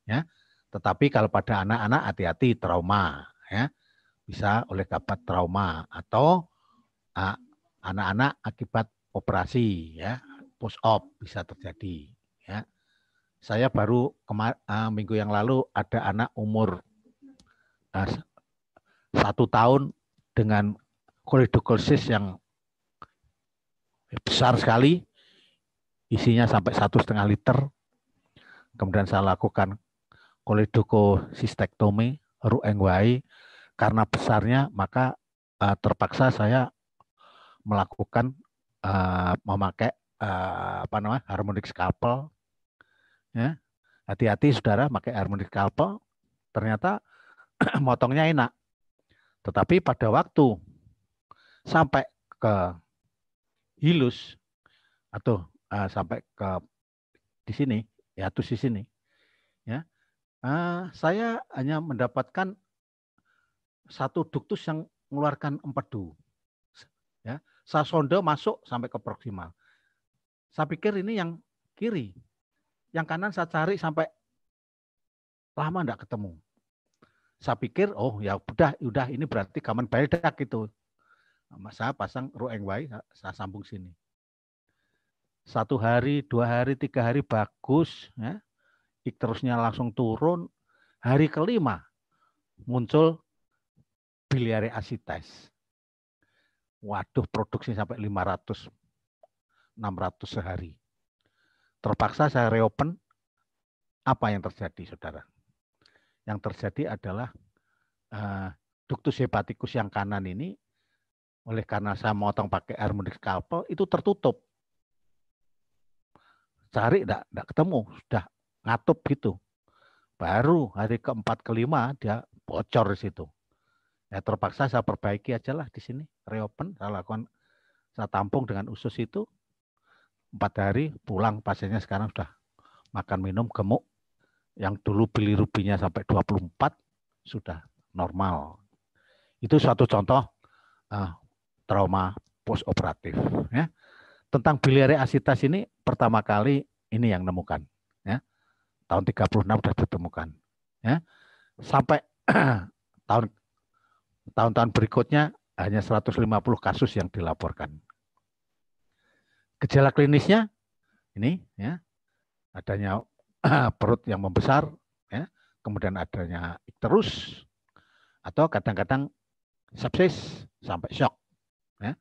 Speaker 2: Ya. Tetapi kalau pada anak-anak hati-hati trauma. Ya. Bisa oleh kapat trauma atau eh, anak-anak uh, akibat operasi ya post op bisa terjadi ya saya baru kemar uh, eh, minggu yang lalu ada anak umur uh, satu tahun dengan kolidokosis yang besar sekali isinya sampai satu setengah liter kemudian saya lakukan kolidokosistektomi ruengwai karena besarnya maka uh, terpaksa saya melakukan uh, memakai uh, apa namanya harmonik scalpel ya hati-hati saudara pakai harmonik scalpel ternyata motongnya enak tetapi pada waktu sampai ke hilus atau uh, sampai ke di sini ya tuh di sini ya uh, saya hanya mendapatkan satu duktus yang mengeluarkan empedu ya saya sonde masuk sampai ke proximal. Saya pikir ini yang kiri. Yang kanan saya cari sampai lama enggak ketemu. Saya pikir, oh ya udah, udah ini berarti kaman bedak gitu. Saya pasang ruengwai, saya sambung sini. Satu hari, dua hari, tiga hari bagus. Ya. terusnya langsung turun. Hari kelima muncul biliary asites. Waduh, produksi sampai 500, 600 sehari. Terpaksa saya reopen, apa yang terjadi, saudara? Yang terjadi adalah uh, eh, duktus hepatikus yang kanan ini, oleh karena saya motong pakai harmonic scalpel, itu tertutup. Cari, tidak ketemu, sudah ngatup gitu. Baru hari keempat kelima dia bocor di situ ya terpaksa saya perbaiki aja lah di sini reopen saya lakukan saya tampung dengan usus itu empat hari pulang pasiennya sekarang sudah makan minum gemuk yang dulu beli rubinya sampai 24 sudah normal itu suatu contoh uh, trauma post operatif ya tentang biliary asitas ini pertama kali ini yang nemukan ya tahun 36 sudah ditemukan ya sampai tahun Tahun-tahun berikutnya hanya 150 kasus yang dilaporkan. Gejala klinisnya ini ya adanya perut yang membesar, ya, kemudian adanya terus atau kadang-kadang sepsis sampai shock, ya,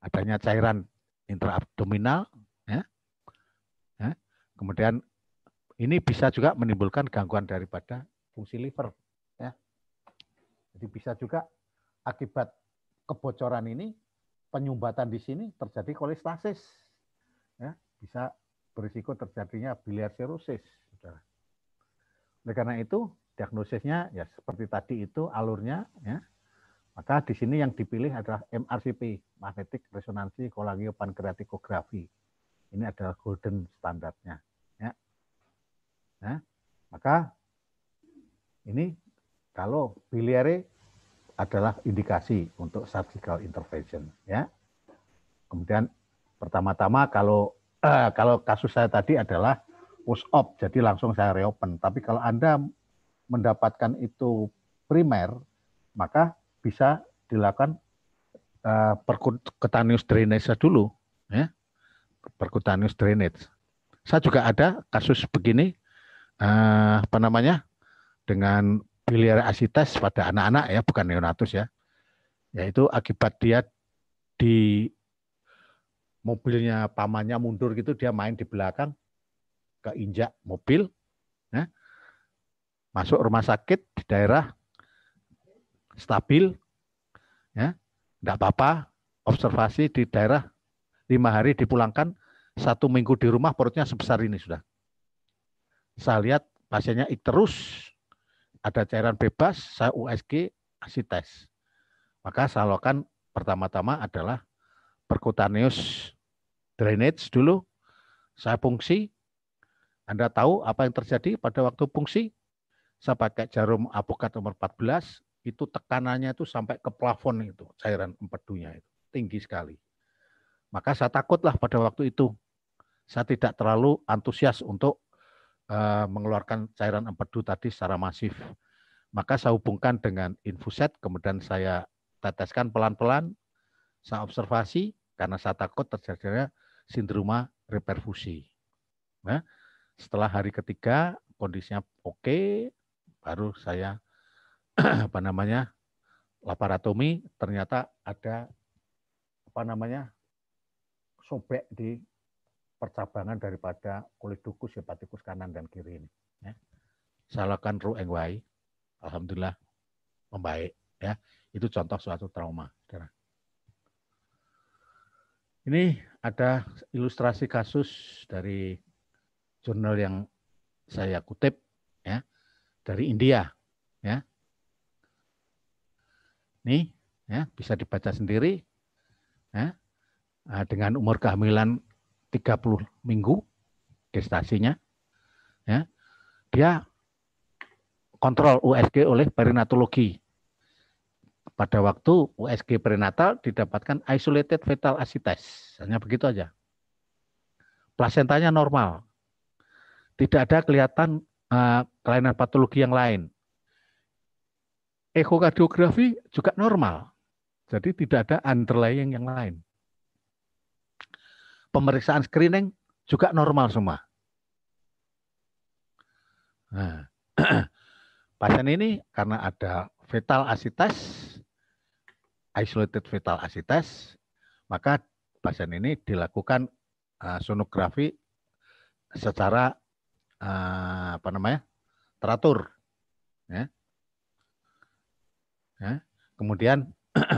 Speaker 2: adanya cairan intraabdominal, ya, ya, kemudian ini bisa juga menimbulkan gangguan daripada fungsi liver, ya. Jadi bisa juga akibat kebocoran ini penyumbatan di sini terjadi kolistasis. Ya, bisa berisiko terjadinya biliar sirosis. Oleh karena itu, diagnosisnya ya seperti tadi itu alurnya ya. Maka di sini yang dipilih adalah MRCP, magnetic resonansi kolangiopankreatikografi. Ini adalah golden standarnya. Ya. ya. Maka ini kalau biliare adalah indikasi untuk surgical intervention. Ya. Kemudian pertama-tama kalau eh, kalau kasus saya tadi adalah push up, jadi langsung saya reopen. Tapi kalau Anda mendapatkan itu primer, maka bisa dilakukan eh, percutaneous drainage dulu. Ya. Percutaneous drainage. Saya juga ada kasus begini, eh, apa namanya, dengan asites pada anak-anak ya, bukan neonatus ya. Yaitu akibat dia di mobilnya pamannya mundur gitu dia main di belakang keinjak mobil ya. masuk rumah sakit di daerah stabil ya tidak apa-apa observasi di daerah lima hari dipulangkan satu minggu di rumah perutnya sebesar ini sudah saya lihat pasiennya terus ada cairan bebas, saya USG, kasih tes. Maka salokan pertama-tama adalah percutaneous drainage dulu. Saya fungsi. Anda tahu apa yang terjadi pada waktu fungsi? Saya pakai jarum apokat nomor 14, itu tekanannya itu sampai ke plafon itu, cairan empedunya itu tinggi sekali. Maka saya takutlah pada waktu itu. Saya tidak terlalu antusias untuk Eh, mengeluarkan cairan empedu tadi secara masif. Maka saya hubungkan dengan infuset, kemudian saya teteskan pelan-pelan, saya observasi, karena saya takut terjadinya sindroma reperfusi. Nah, setelah hari ketiga kondisinya oke, baru saya apa namanya laparatomi ternyata ada apa namanya sobek di percabangan daripada kulit dukus Hepatikus ya, kanan dan kiri ini. Ya. Salakan ru engwai, alhamdulillah membaik. Ya, itu contoh suatu trauma. Ini ada ilustrasi kasus dari jurnal yang saya kutip ya dari India ya. Nih ya bisa dibaca sendiri ya. Eh, dengan umur kehamilan 30 minggu gestasinya ya dia kontrol USG oleh perinatologi pada waktu USG prenatal didapatkan isolated fetal asites hanya begitu aja plasentanya normal tidak ada kelihatan uh, kelainan patologi yang lain ekokardiografi juga normal jadi tidak ada underlying yang lain pemeriksaan screening juga normal semua. Nah, pasien ini karena ada fetal asitas, isolated fetal asitas, maka pasien ini dilakukan eh, sonografi secara eh, apa namanya teratur, ya. ya. Kemudian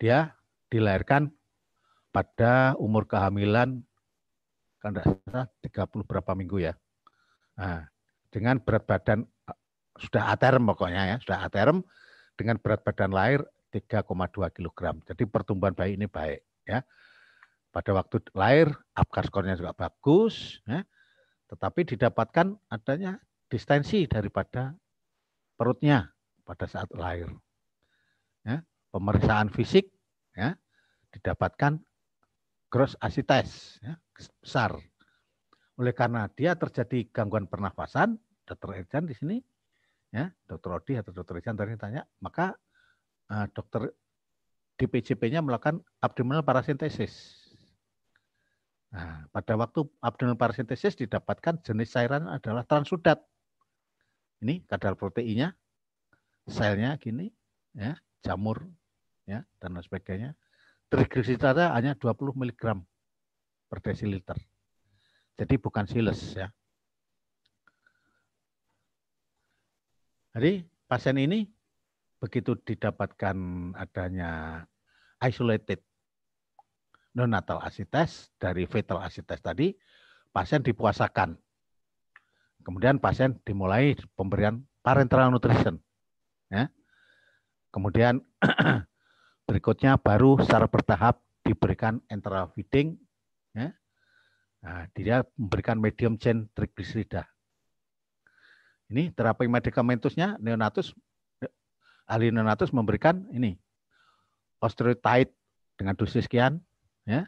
Speaker 2: dia dilahirkan pada umur kehamilan kan tidak salah 30 berapa minggu ya. Nah, dengan berat badan sudah aterm pokoknya ya, sudah aterm dengan berat badan lahir 3,2 kg. Jadi pertumbuhan bayi ini baik ya. Pada waktu lahir apkar skornya juga bagus ya. Tetapi didapatkan adanya distensi daripada perutnya pada saat lahir. Ya, pemeriksaan fisik ya didapatkan gross asites ya, besar. Oleh karena dia terjadi gangguan pernafasan, Dokter Erjan di sini, ya Dokter Odi atau Dokter Erjan tadi tanya, maka uh, Dokter DPJP-nya melakukan abdominal parasintesis. Nah, pada waktu abdominal parasintesis didapatkan jenis cairan adalah transudat. Ini kadar proteinnya, selnya gini, ya, jamur, ya, dan lain sebagainya trigliserida hanya 20 mg per desiliter. Jadi bukan siles ya. Jadi pasien ini begitu didapatkan adanya isolated neonatal test dari fetal acid test tadi, pasien dipuasakan. Kemudian pasien dimulai pemberian parenteral nutrition. Ya. Kemudian eh, Berikutnya baru secara bertahap diberikan enteral feeding. Ya. Nah, dia memberikan medium chain triglycerida. Ini terapi medikamentusnya neonatus ahli neonatus memberikan ini osteotide dengan dosis sekian ya.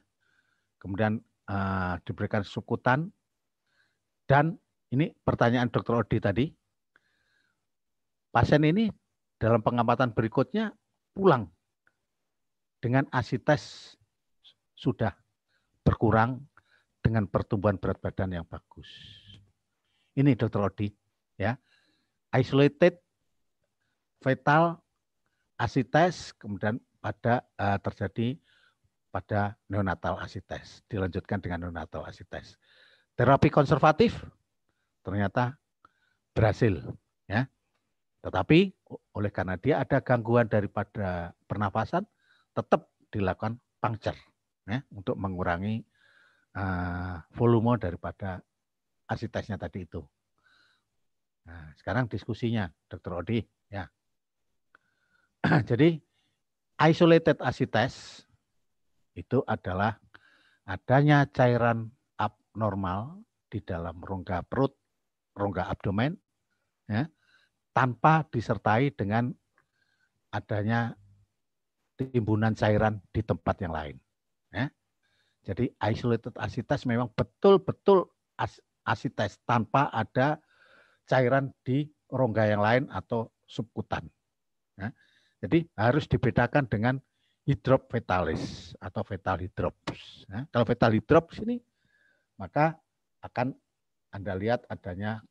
Speaker 2: Kemudian uh, diberikan sukutan dan ini pertanyaan dokter Odi tadi. Pasien ini dalam pengamatan berikutnya pulang dengan asites sudah berkurang dengan pertumbuhan berat badan yang bagus. Ini dokter Odi ya. Isolated fetal asites kemudian pada uh, terjadi pada neonatal asites dilanjutkan dengan neonatal asites. Terapi konservatif ternyata berhasil ya. Tetapi oleh karena dia ada gangguan daripada pernafasan, tetap dilakukan pangcer, ya, untuk mengurangi uh, volume daripada asitesnya tadi itu. Nah, sekarang diskusinya, Dr. Odi. Ya. Jadi, isolated asites itu adalah adanya cairan abnormal di dalam rongga perut, rongga abdomen, ya, tanpa disertai dengan adanya timbunan cairan di tempat yang lain. Ya. Jadi isolated asitas memang betul-betul asitas test tanpa ada cairan di rongga yang lain atau subkutan. Ya. Jadi harus dibedakan dengan hidrop fetalis atau fetal hidrops. Ya. Kalau fetal hidrops ini maka akan Anda lihat adanya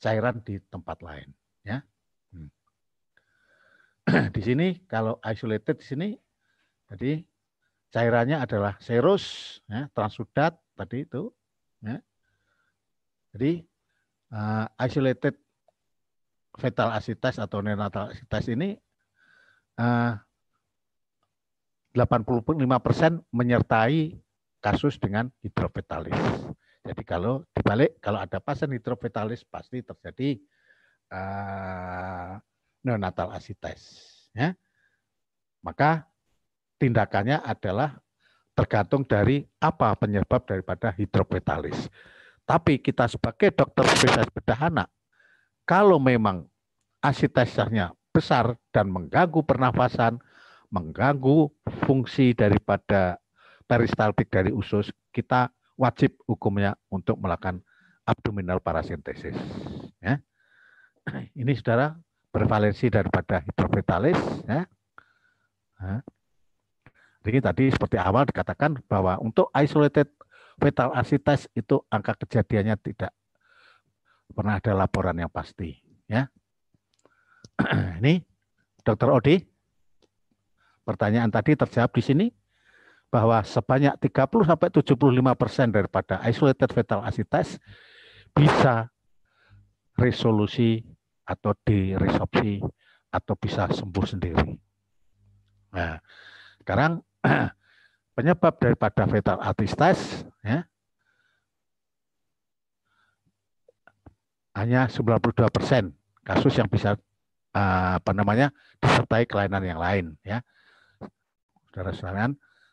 Speaker 2: cairan di tempat lain. Ya. di sini kalau isolated di sini jadi cairannya adalah serus, ya, transudat tadi itu. Ya. Jadi uh, isolated fetal asitas atau neonatal asitas ini eh, uh, 85% menyertai kasus dengan hidrofetalis. Jadi kalau dibalik, kalau ada pasien hidrofetalis pasti terjadi uh, neonatal asites. Ya. Maka tindakannya adalah tergantung dari apa penyebab daripada hidropetalis. Tapi kita sebagai dokter spesialis bedah anak, kalau memang asitesnya besar dan mengganggu pernafasan, mengganggu fungsi daripada peristaltik dari usus, kita wajib hukumnya untuk melakukan abdominal parasintesis. Ya. Ini saudara prevalensi daripada hidrovitalis. Ya. Jadi tadi seperti awal dikatakan bahwa untuk isolated fetal acid test itu angka kejadiannya tidak pernah ada laporan yang pasti. Ya. Ini Dr. Odi, pertanyaan tadi terjawab di sini bahwa sebanyak 30 sampai 75 persen daripada isolated fetal acid test bisa resolusi atau resopsi atau bisa sembuh sendiri. Nah, sekarang penyebab daripada fetal artistes ya, hanya 92 persen kasus yang bisa ah, apa namanya disertai kelainan yang lain ya saudara sekalian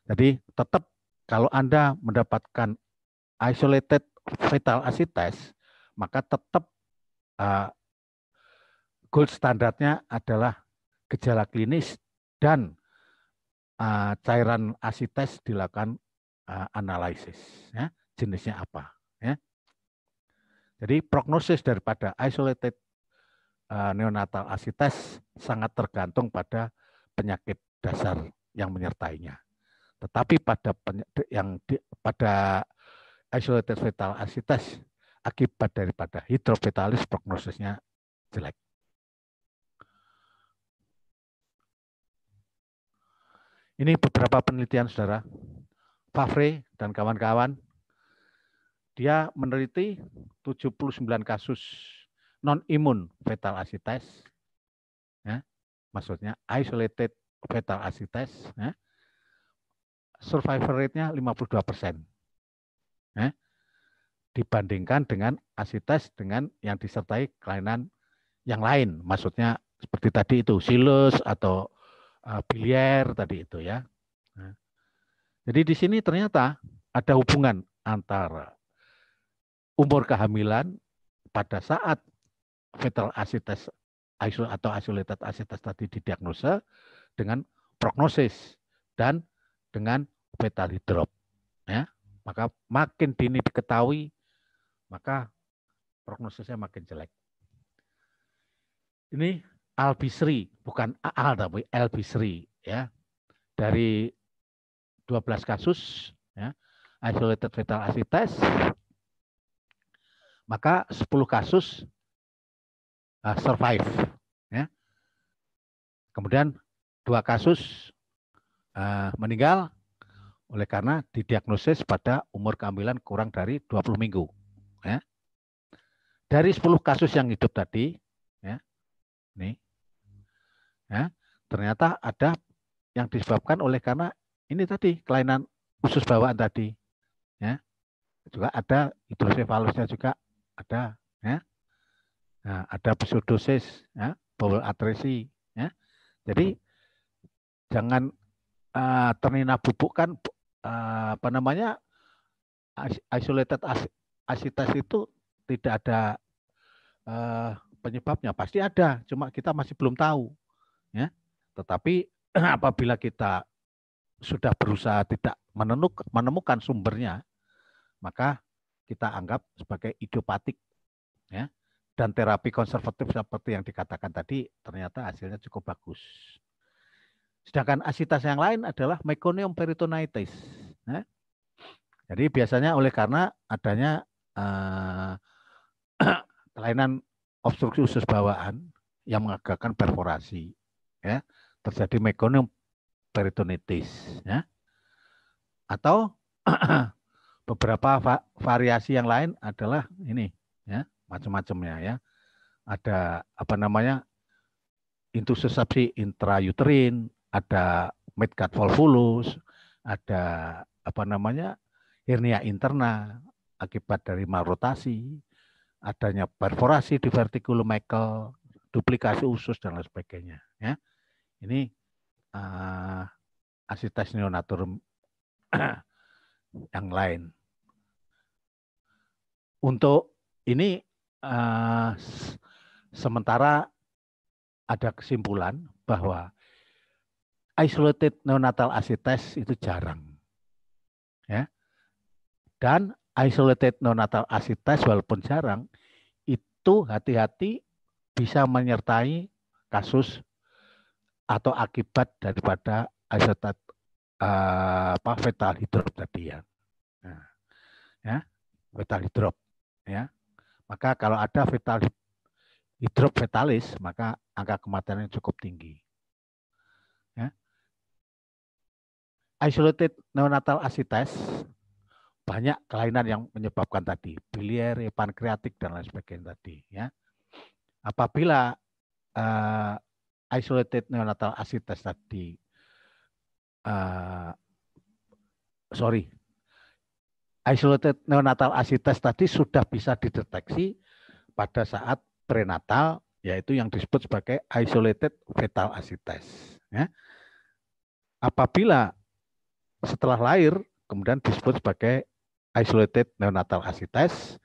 Speaker 2: jadi tetap kalau anda mendapatkan isolated fetal acid test maka tetap uh, gold standarnya adalah gejala klinis dan uh, cairan asites dilakukan uh, analisis. Ya. Jenisnya apa? Ya. Jadi prognosis daripada isolated uh, neonatal asites sangat tergantung pada penyakit dasar yang menyertainya. Tetapi pada yang di, pada isolated fetal asites akibat daripada hidrofetalis prognosisnya jelek. Ini beberapa penelitian saudara, Favre dan kawan-kawan, dia meneliti 79 kasus non-imun fetal asites, ya, maksudnya isolated fetal asites, ya, survivor rate-nya 52 persen. Ya, dibandingkan dengan acid test dengan yang disertai kelainan yang lain, maksudnya seperti tadi itu silus atau Eh, biliar tadi itu ya. Nah, jadi di sini ternyata ada hubungan antara umur kehamilan pada saat fetal asites atau isolated asites tadi didiagnosa dengan prognosis dan dengan fetal drop. Ya, maka makin dini diketahui, maka prognosisnya makin jelek. Ini Albisri, bukan Aal tapi Albisri ya. Dari 12 kasus ya, isolated fetal acid test maka 10 kasus uh, survive ya. Kemudian dua kasus uh, meninggal oleh karena didiagnosis pada umur kehamilan kurang dari 20 minggu. Ya. Dari 10 kasus yang hidup tadi, ya, nih, Ya, ternyata ada yang disebabkan oleh karena ini tadi kelainan usus bawaan tadi. Ya. Juga ada hidrosefalusnya juga ada. Ya. Nah, ada pseudosis, ya, bowel atresi. Ya. Jadi jangan uh, eh, ternina bubuk kan uh, eh, apa namanya isolated asitas itu tidak ada uh, penyebabnya pasti ada cuma kita masih belum tahu Ya. Tetapi apabila kita sudah berusaha tidak menenuk, menemukan sumbernya, maka kita anggap sebagai idiopatik. Ya. Dan terapi konservatif seperti yang dikatakan tadi ternyata hasilnya cukup bagus. Sedangkan asitas yang lain adalah meconium peritonitis. Ya. Jadi biasanya oleh karena adanya eh, kelainan obstruksi usus bawaan yang mengagakkan perforasi ya terjadi mekonium peritonitis ya atau beberapa va variasi yang lain adalah ini ya macam-macamnya ya ada apa namanya intussuscepsi intrauterin ada midgut volvulus ada apa namanya hernia interna akibat dari malrotasi adanya perforasi di vertikulum Michael duplikasi usus dan lain sebagainya ya ini uh, eh, asitas neonatur yang lain. Untuk ini uh, sementara ada kesimpulan bahwa isolated neonatal acid itu jarang. Ya. Dan isolated neonatal acid walaupun jarang itu hati-hati bisa menyertai kasus atau akibat daripada asetat uh, eh, apa fetal hidrop tadi ya. Nah, ya, fetal hidrop ya. Maka kalau ada fetal hidrop fetalis maka angka kematiannya cukup tinggi. Ya. Isolated neonatal asites banyak kelainan yang menyebabkan tadi, biliary, pankreatik dan lain sebagainya tadi ya. Apabila uh, isolated neonatal acid test tadi. Uh, sorry, isolated neonatal acid test tadi sudah bisa dideteksi pada saat prenatal, yaitu yang disebut sebagai isolated fetal acid test. Ya. Apabila setelah lahir kemudian disebut sebagai isolated neonatal acid test,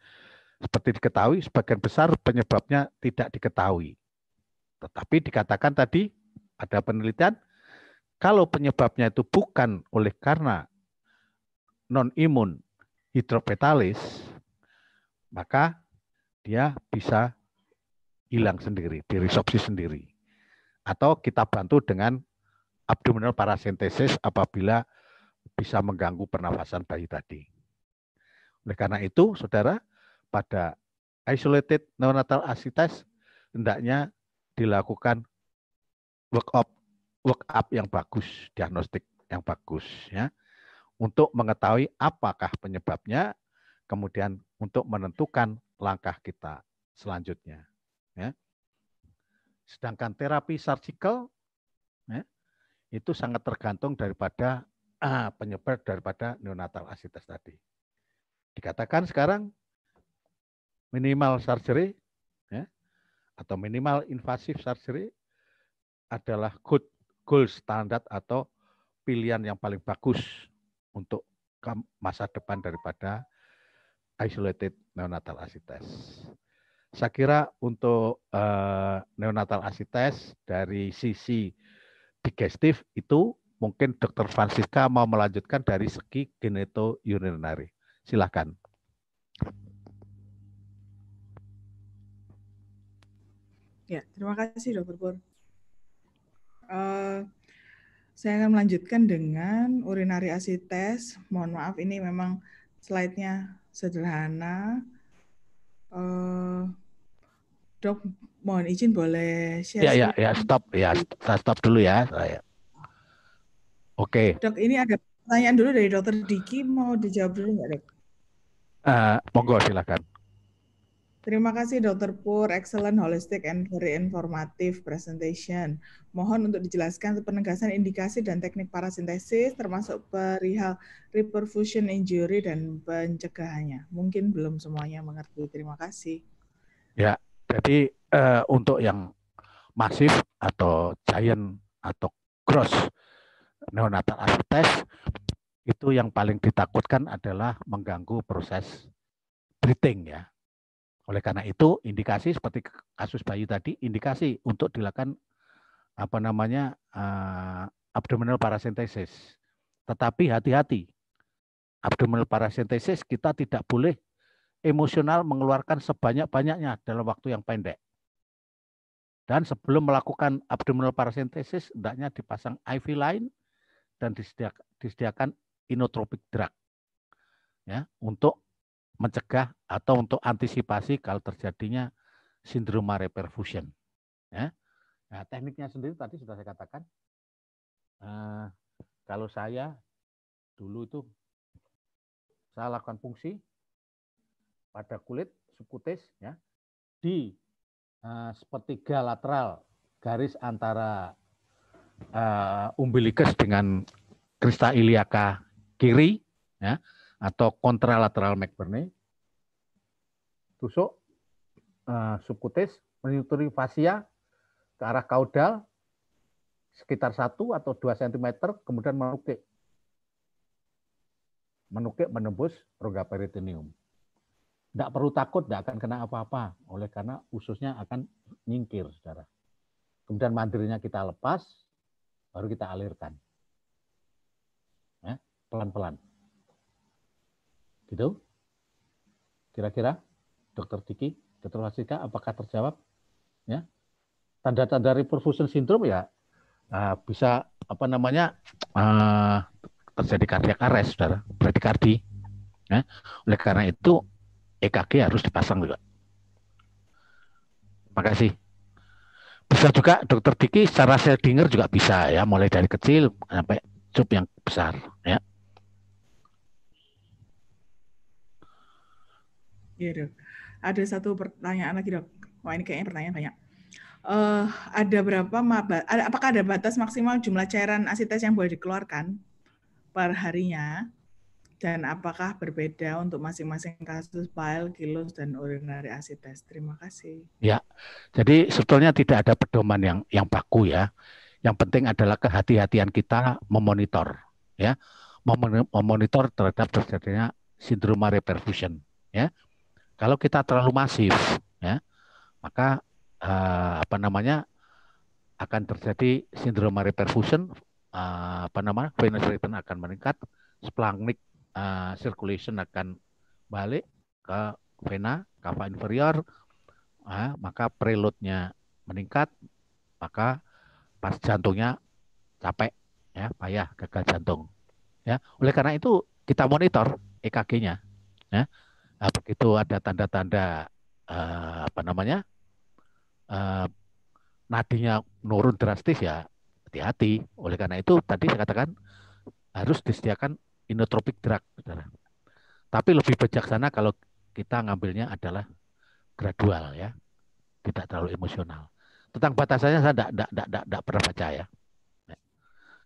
Speaker 2: seperti diketahui sebagian besar penyebabnya tidak diketahui. Tetapi dikatakan tadi ada penelitian kalau penyebabnya itu bukan oleh karena non imun hidropetalis, maka dia bisa hilang sendiri, diresopsi sendiri. Atau kita bantu dengan abdominal parasintesis apabila bisa mengganggu pernafasan bayi tadi. Oleh karena itu, saudara, pada isolated neonatal asites hendaknya dilakukan work up work up yang bagus, diagnostik yang bagus ya. Untuk mengetahui apakah penyebabnya, kemudian untuk menentukan langkah kita selanjutnya ya. Sedangkan terapi surgical ya, itu sangat tergantung daripada ah, penyebab daripada neonatal asitis tadi. Dikatakan sekarang minimal surgery atau minimal invasif surgery adalah good gold standard atau pilihan yang paling bagus untuk masa depan daripada isolated neonatal asites. Saya kira untuk uh, neonatal asites dari sisi digestif itu mungkin Dr. Francisca mau melanjutkan dari segi urinary. Silakan.
Speaker 1: Ya, terima kasih dokter Pur. Uh, saya akan melanjutkan dengan urinary acid test. Mohon maaf ini memang slide-nya sederhana. Uh, dok, mohon izin boleh share. Ya, ya, ya, stop
Speaker 2: ya, stop dulu ya. Oke.
Speaker 1: Okay. Dok, ini ada pertanyaan dulu dari Dokter Diki, mau dijawab dulu nggak, dok?
Speaker 2: Uh, monggo silakan.
Speaker 1: Terima kasih Dokter Pur, excellent holistic and very informative presentation. Mohon untuk dijelaskan penegasan indikasi dan teknik parasintesis termasuk perihal reperfusion injury dan pencegahannya. Mungkin belum semuanya mengerti. Terima kasih.
Speaker 2: Ya, jadi uh, untuk yang masif atau giant atau gross neonatal test itu yang paling ditakutkan adalah mengganggu proses breathing ya oleh karena itu, indikasi seperti kasus Bayu tadi, indikasi untuk dilakukan apa namanya uh, abdominal paracentesis. Tetapi hati-hati, abdominal paracentesis kita tidak boleh emosional mengeluarkan sebanyak-banyaknya dalam waktu yang pendek. Dan sebelum melakukan abdominal paracentesis, hendaknya dipasang IV line dan disediakan, disediakan inotropic drug ya, untuk mencegah atau untuk antisipasi kalau terjadinya sindroma reperfusion. Ya. Nah, tekniknya sendiri tadi sudah saya katakan. Uh, kalau saya dulu itu saya lakukan fungsi pada kulit subkutis ya di uh, sepertiga lateral garis antara uh, eh, umbilikus dengan krista iliaka kiri ya atau kontralateral McBurney, tusuk uh, eh, subkutis, menuturi fasia ke arah kaudal sekitar 1 atau 2 cm, kemudian menukik. Menukik menembus rongga peritoneum. Tidak perlu takut, tidak akan kena apa-apa, oleh karena ususnya akan nyingkir, saudara. Kemudian mandirinya kita lepas, baru kita alirkan. Ya, pelan-pelan. Ya, pelan -pelan. Gitu? Kira-kira Dokter Diki, Dokter Wasika, apakah terjawab? Ya, tanda-tanda reperfusion syndrome ya uh, bisa apa namanya uh, terjadi kardiak arrest, saudara, bradikardi. Ya. Oleh karena itu EKG harus dipasang juga. Makasih. Bisa juga dokter Diki secara Seldinger juga bisa ya, mulai dari kecil sampai cup yang besar ya.
Speaker 1: Iya gitu. dok. Ada satu pertanyaan lagi dok. Wah ini kayaknya pertanyaan banyak. Uh, ada berapa ada, apakah ada batas maksimal jumlah cairan asites yang boleh dikeluarkan per harinya? Dan apakah berbeda untuk masing-masing kasus bile, kilos, dan urinary acid test? Terima kasih.
Speaker 2: Ya, jadi sebetulnya tidak ada pedoman yang yang baku ya. Yang penting adalah kehati-hatian kita memonitor, ya, memonitor terhadap terjadinya sindroma reperfusion, ya kalau kita terlalu masif, ya, maka uh, apa namanya akan terjadi sindroma reperfusion, uh, apa namanya venous return akan meningkat, splanchnic uh, circulation akan balik ke vena cava inferior, uh, maka preloadnya meningkat, maka pas jantungnya capek, ya payah gagal jantung. Ya, oleh karena itu kita monitor EKG-nya, ya Nah, begitu ada tanda-tanda eh, apa namanya eh, nadinya nurun drastis ya hati-hati. Oleh karena itu tadi saya katakan harus disediakan inotropic drug. Tapi lebih bijaksana kalau kita ngambilnya adalah gradual ya, tidak terlalu emosional. Tentang batasannya saya tidak pernah baca ya.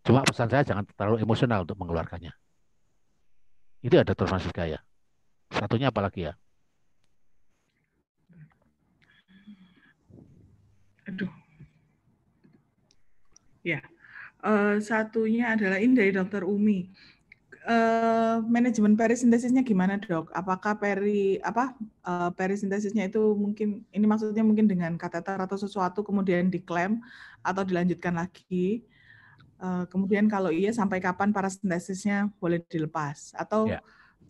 Speaker 2: Cuma pesan saya jangan terlalu emosional untuk mengeluarkannya. Itu ada termasuk ya. Satunya
Speaker 1: apa lagi ya? Aduh. Ya. Uh, satunya adalah ini dari Dokter Umi. Uh, manajemen perisintesisnya gimana dok? Apakah peri apa uh, perisintesisnya itu mungkin ini maksudnya mungkin dengan kateter atau sesuatu kemudian diklaim atau dilanjutkan lagi? Uh, kemudian kalau iya sampai kapan parasintesisnya boleh dilepas atau yeah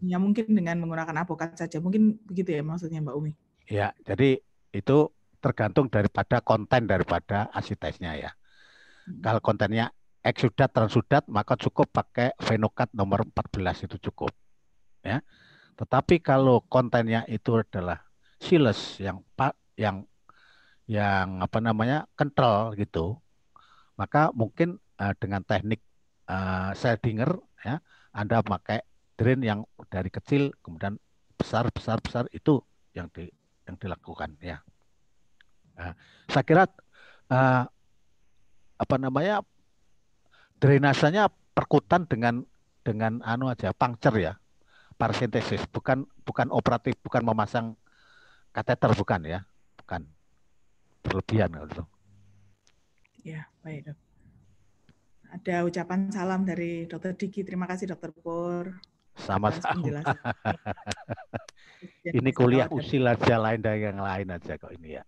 Speaker 1: ya mungkin dengan menggunakan avokat saja mungkin begitu ya maksudnya Mbak Umi
Speaker 2: ya jadi itu tergantung daripada konten daripada asitesnya ya hmm. kalau kontennya eksudat transudat maka cukup pakai fenokat nomor 14 itu cukup ya tetapi kalau kontennya itu adalah siles yang yang yang apa namanya kental gitu maka mungkin uh, dengan teknik uh, dengar ya Anda pakai Drain yang dari kecil kemudian besar besar besar itu yang di yang dilakukan ya. Nah, saya kira uh, apa namanya drainasenya perkutan dengan dengan anu aja pangcer ya parasintesis bukan bukan operatif bukan memasang kateter bukan ya bukan berlebihan
Speaker 1: gitu. Ya baik Ada ucapan salam dari Dokter Diki. Terima kasih Dokter Pur.
Speaker 2: Sama-sama.
Speaker 1: ini kuliah usil
Speaker 2: aja lain dari yang lain aja kok ini ya.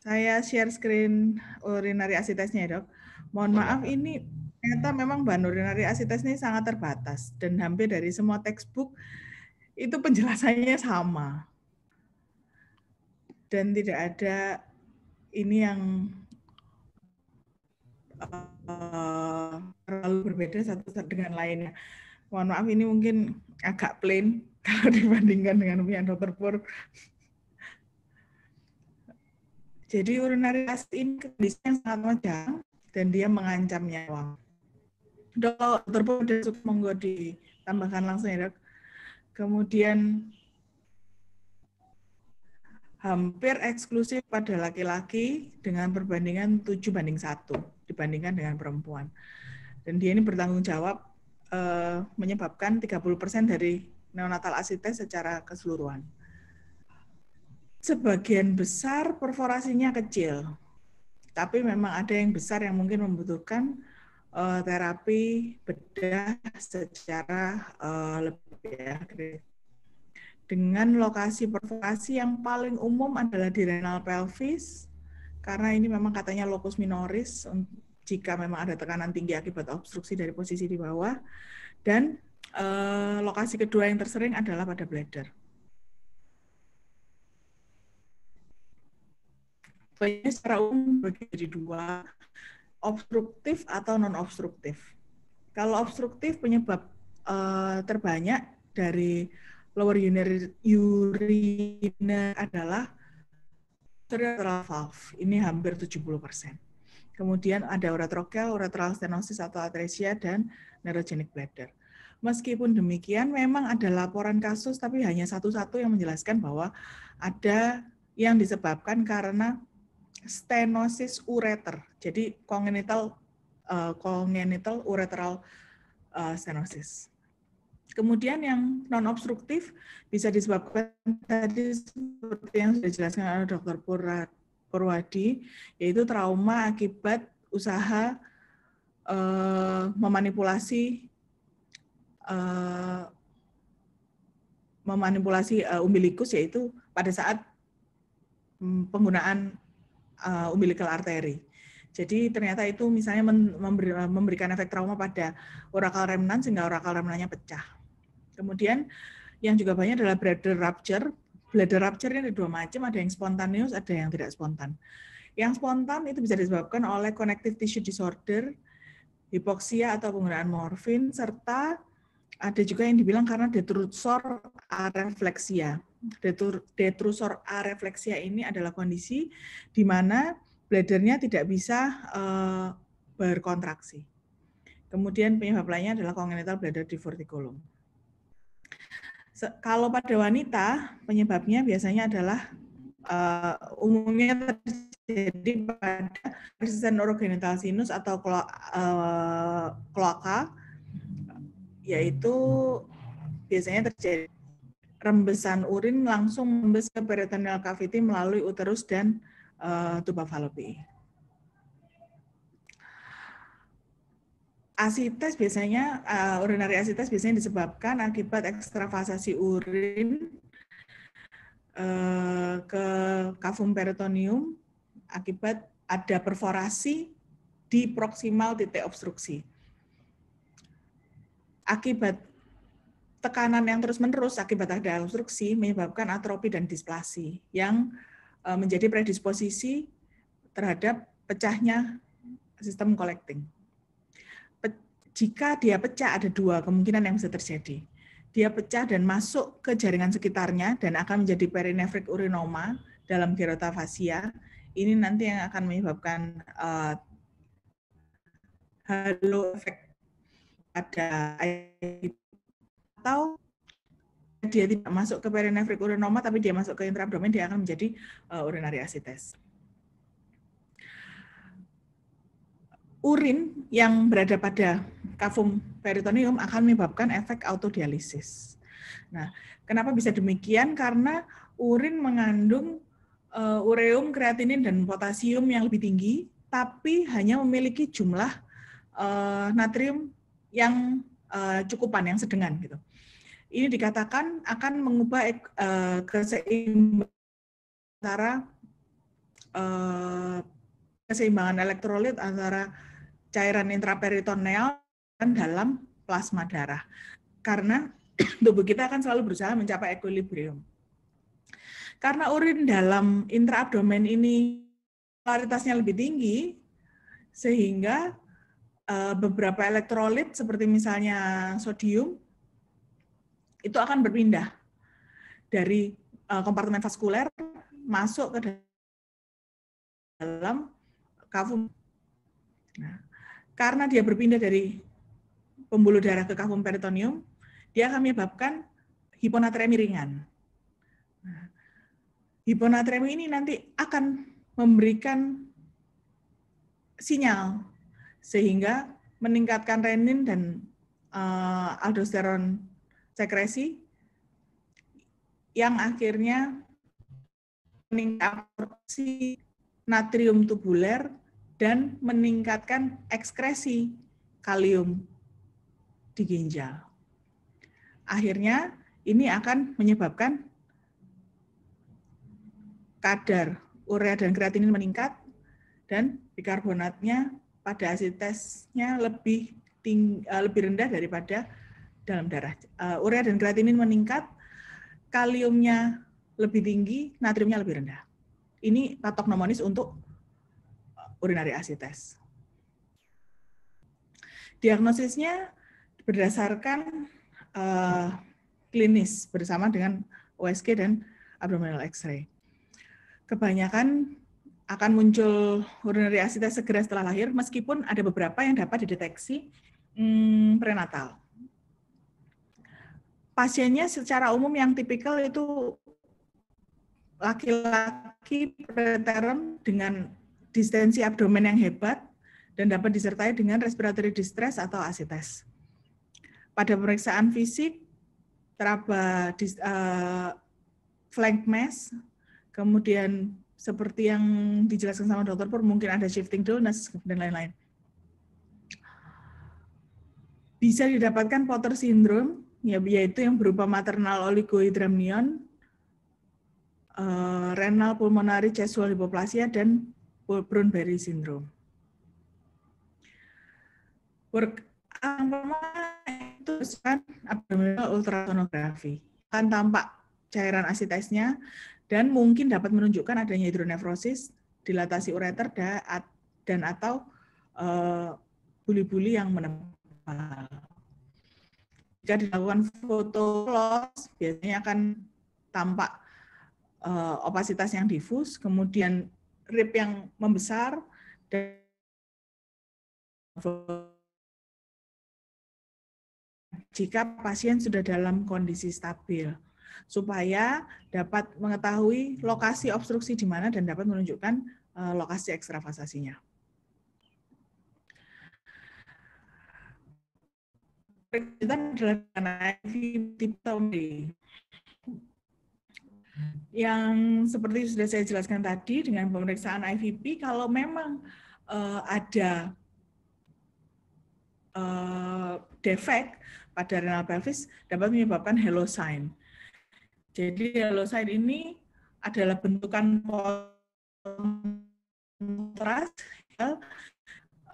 Speaker 1: Saya share screen urinary asitesnya dok. Mohon iya. maaf ini ternyata memang bahan urinary asites ini sangat terbatas dan hampir dari semua textbook itu penjelasannya sama. Dan tidak ada ini yang uh, terlalu berbeda satu dengan lainnya. Mohon maaf ini mungkin agak plain kalau dibandingkan dengan Mian Dr. Pur. Jadi urinary acid ini kondisi yang sangat menjang dan dia mengancam nyawa. Dok, Dr. Pur monggo ditambahkan langsung ya dok. Kemudian hampir eksklusif pada laki-laki dengan perbandingan 7 banding 1 dibandingkan dengan perempuan. Dan dia ini bertanggung jawab uh, menyebabkan 30% dari neonatal asites secara keseluruhan. Sebagian besar perforasinya kecil, tapi memang ada yang besar yang mungkin membutuhkan uh, terapi bedah secara uh, lebih agresif. Dengan lokasi perforasi yang paling umum adalah di renal pelvis, karena ini memang katanya locus minoris jika memang ada tekanan tinggi akibat obstruksi dari posisi di bawah dan eh, lokasi kedua yang tersering adalah pada bladder. Banyak secara umum bagi jadi dua, obstruktif atau non obstruktif. Kalau obstruktif penyebab eh, terbanyak dari lower urinary, urinary adalah ureteral valve. Ini hampir 70 persen. Kemudian ada uretrokel, uretral stenosis atau atresia, dan neurogenic bladder. Meskipun demikian, memang ada laporan kasus, tapi hanya satu-satu yang menjelaskan bahwa ada yang disebabkan karena stenosis ureter. Jadi kongenital uh, eh, kongenital uretral uh, stenosis. Kemudian yang non-obstruktif bisa disebabkan tadi seperti yang sudah dijelaskan oleh Dr. Purwadi, yaitu trauma akibat usaha eh, memanipulasi eh, memanipulasi eh, umbilikus, yaitu pada saat mm, penggunaan uh, umbilical artery. Jadi ternyata itu misalnya memberikan efek trauma pada orakal remnan sehingga orakal remnannya pecah. Kemudian yang juga banyak adalah bladder rupture. Bladder rupture ini ada dua macam, ada yang spontaneous, ada yang tidak spontan. Yang spontan itu bisa disebabkan oleh connective tissue disorder, hipoksia atau penggunaan morfin, serta ada juga yang dibilang karena detrusor arefleksia. detrusor arefleksia ini adalah kondisi di mana bladernya tidak bisa eh, berkontraksi. Kemudian penyebab lainnya adalah kongenital bladder diverticulum. Kalau pada wanita, penyebabnya biasanya adalah uh, umumnya terjadi pada resisten orogenital sinus atau klo, uh, eh, kloaka, yaitu biasanya terjadi rembesan urin langsung membes ke peritoneal cavity melalui uterus dan uh, tuba falopi. asites biasanya uh, urinary asites biasanya disebabkan akibat ekstravasasi urin uh, ke kavum peritoneum akibat ada perforasi di proksimal titik obstruksi. Akibat tekanan yang terus-menerus akibat ada obstruksi menyebabkan atropi dan displasi yang eh, menjadi predisposisi terhadap pecahnya sistem collecting. Jika dia pecah, ada dua kemungkinan yang bisa terjadi. Dia pecah dan masuk ke jaringan sekitarnya dan akan menjadi perinephric urinoma dalam gerotavasia. Ini nanti yang akan menyebabkan uh, halo efek pada atau dia tidak masuk ke perinephric urinoma tapi dia masuk ke intraabdomen dia akan menjadi uh, urinary Urin yang berada pada kavum peritoneum akan menyebabkan efek autodialisis. Nah, kenapa bisa demikian? Karena urin mengandung uh, ureum, kreatinin, dan potasium yang lebih tinggi, tapi hanya memiliki jumlah uh, natrium yang uh, cukupan, yang sedengan. Gitu. Ini dikatakan akan mengubah uh, keseimbangan antara uh, keseimbangan elektrolit antara cairan intraperitoneal dalam plasma darah. Karena tubuh kita akan selalu berusaha mencapai equilibrium. Karena urin dalam intraabdomen ini polaritasnya lebih tinggi, sehingga eh, beberapa elektrolit seperti misalnya sodium itu akan berpindah dari eh, kompartemen vaskuler masuk ke dalam kavum. Nah, karena dia berpindah dari pembuluh darah ke kavum peritoneum, dia akan menyebabkan hiponatremi ringan. Nah, hiponatremi ini nanti akan memberikan sinyal sehingga meningkatkan renin dan uh, aldosteron sekresi yang akhirnya meningkatkan natrium tubuler dan meningkatkan ekskresi kalium di ginjal. Akhirnya ini akan menyebabkan kadar urea dan kreatinin meningkat dan bikarbonatnya pada asitesnya lebih tinggi eh, lebih rendah daripada dalam darah. Eh, urea dan kreatinin meningkat, kaliumnya lebih tinggi, natriumnya lebih rendah. Ini patok nomonis untuk eh, urinari asites. Diagnosisnya berdasarkan uh, klinis bersama dengan USG dan abdominal X-ray. Kebanyakan akan muncul urinary ascites segera setelah lahir, meskipun ada beberapa yang dapat dideteksi hmm, prenatal. Pasiennya secara umum yang tipikal itu laki-laki preterm dengan distensi abdomen yang hebat dan dapat disertai dengan respiratory distress atau asites. Pada pemeriksaan fisik, teraba uh, flank mass, kemudian seperti yang dijelaskan sama dokter Pur, mungkin ada shifting dullness dan lain-lain. Bisa didapatkan Potter syndrome, ya, yaitu yang berupa maternal oligohidramnion, uh, renal pulmonari, chasual hypoplasia, dan Brunberry syndrome. Work pertama itu kan abdominal ultrasonografi. Akan tampak cairan asitesnya dan mungkin dapat menunjukkan adanya hidronefrosis, dilatasi ureter dan atau eh, buli-buli uh, yang menempel. Jika dilakukan foto loss, biasanya akan tampak uh, opasitas yang difus, kemudian rib yang membesar dan jika pasien sudah dalam kondisi stabil supaya dapat mengetahui lokasi obstruksi di mana dan dapat menunjukkan eh, lokasi ekstravasasinya. yang seperti sudah saya jelaskan tadi dengan pemeriksaan IVP, kalau memang eh, ada uh, eh, defek pada renal pelvis dapat menyebabkan sign. Jadi sign ini adalah bentukan kontras yang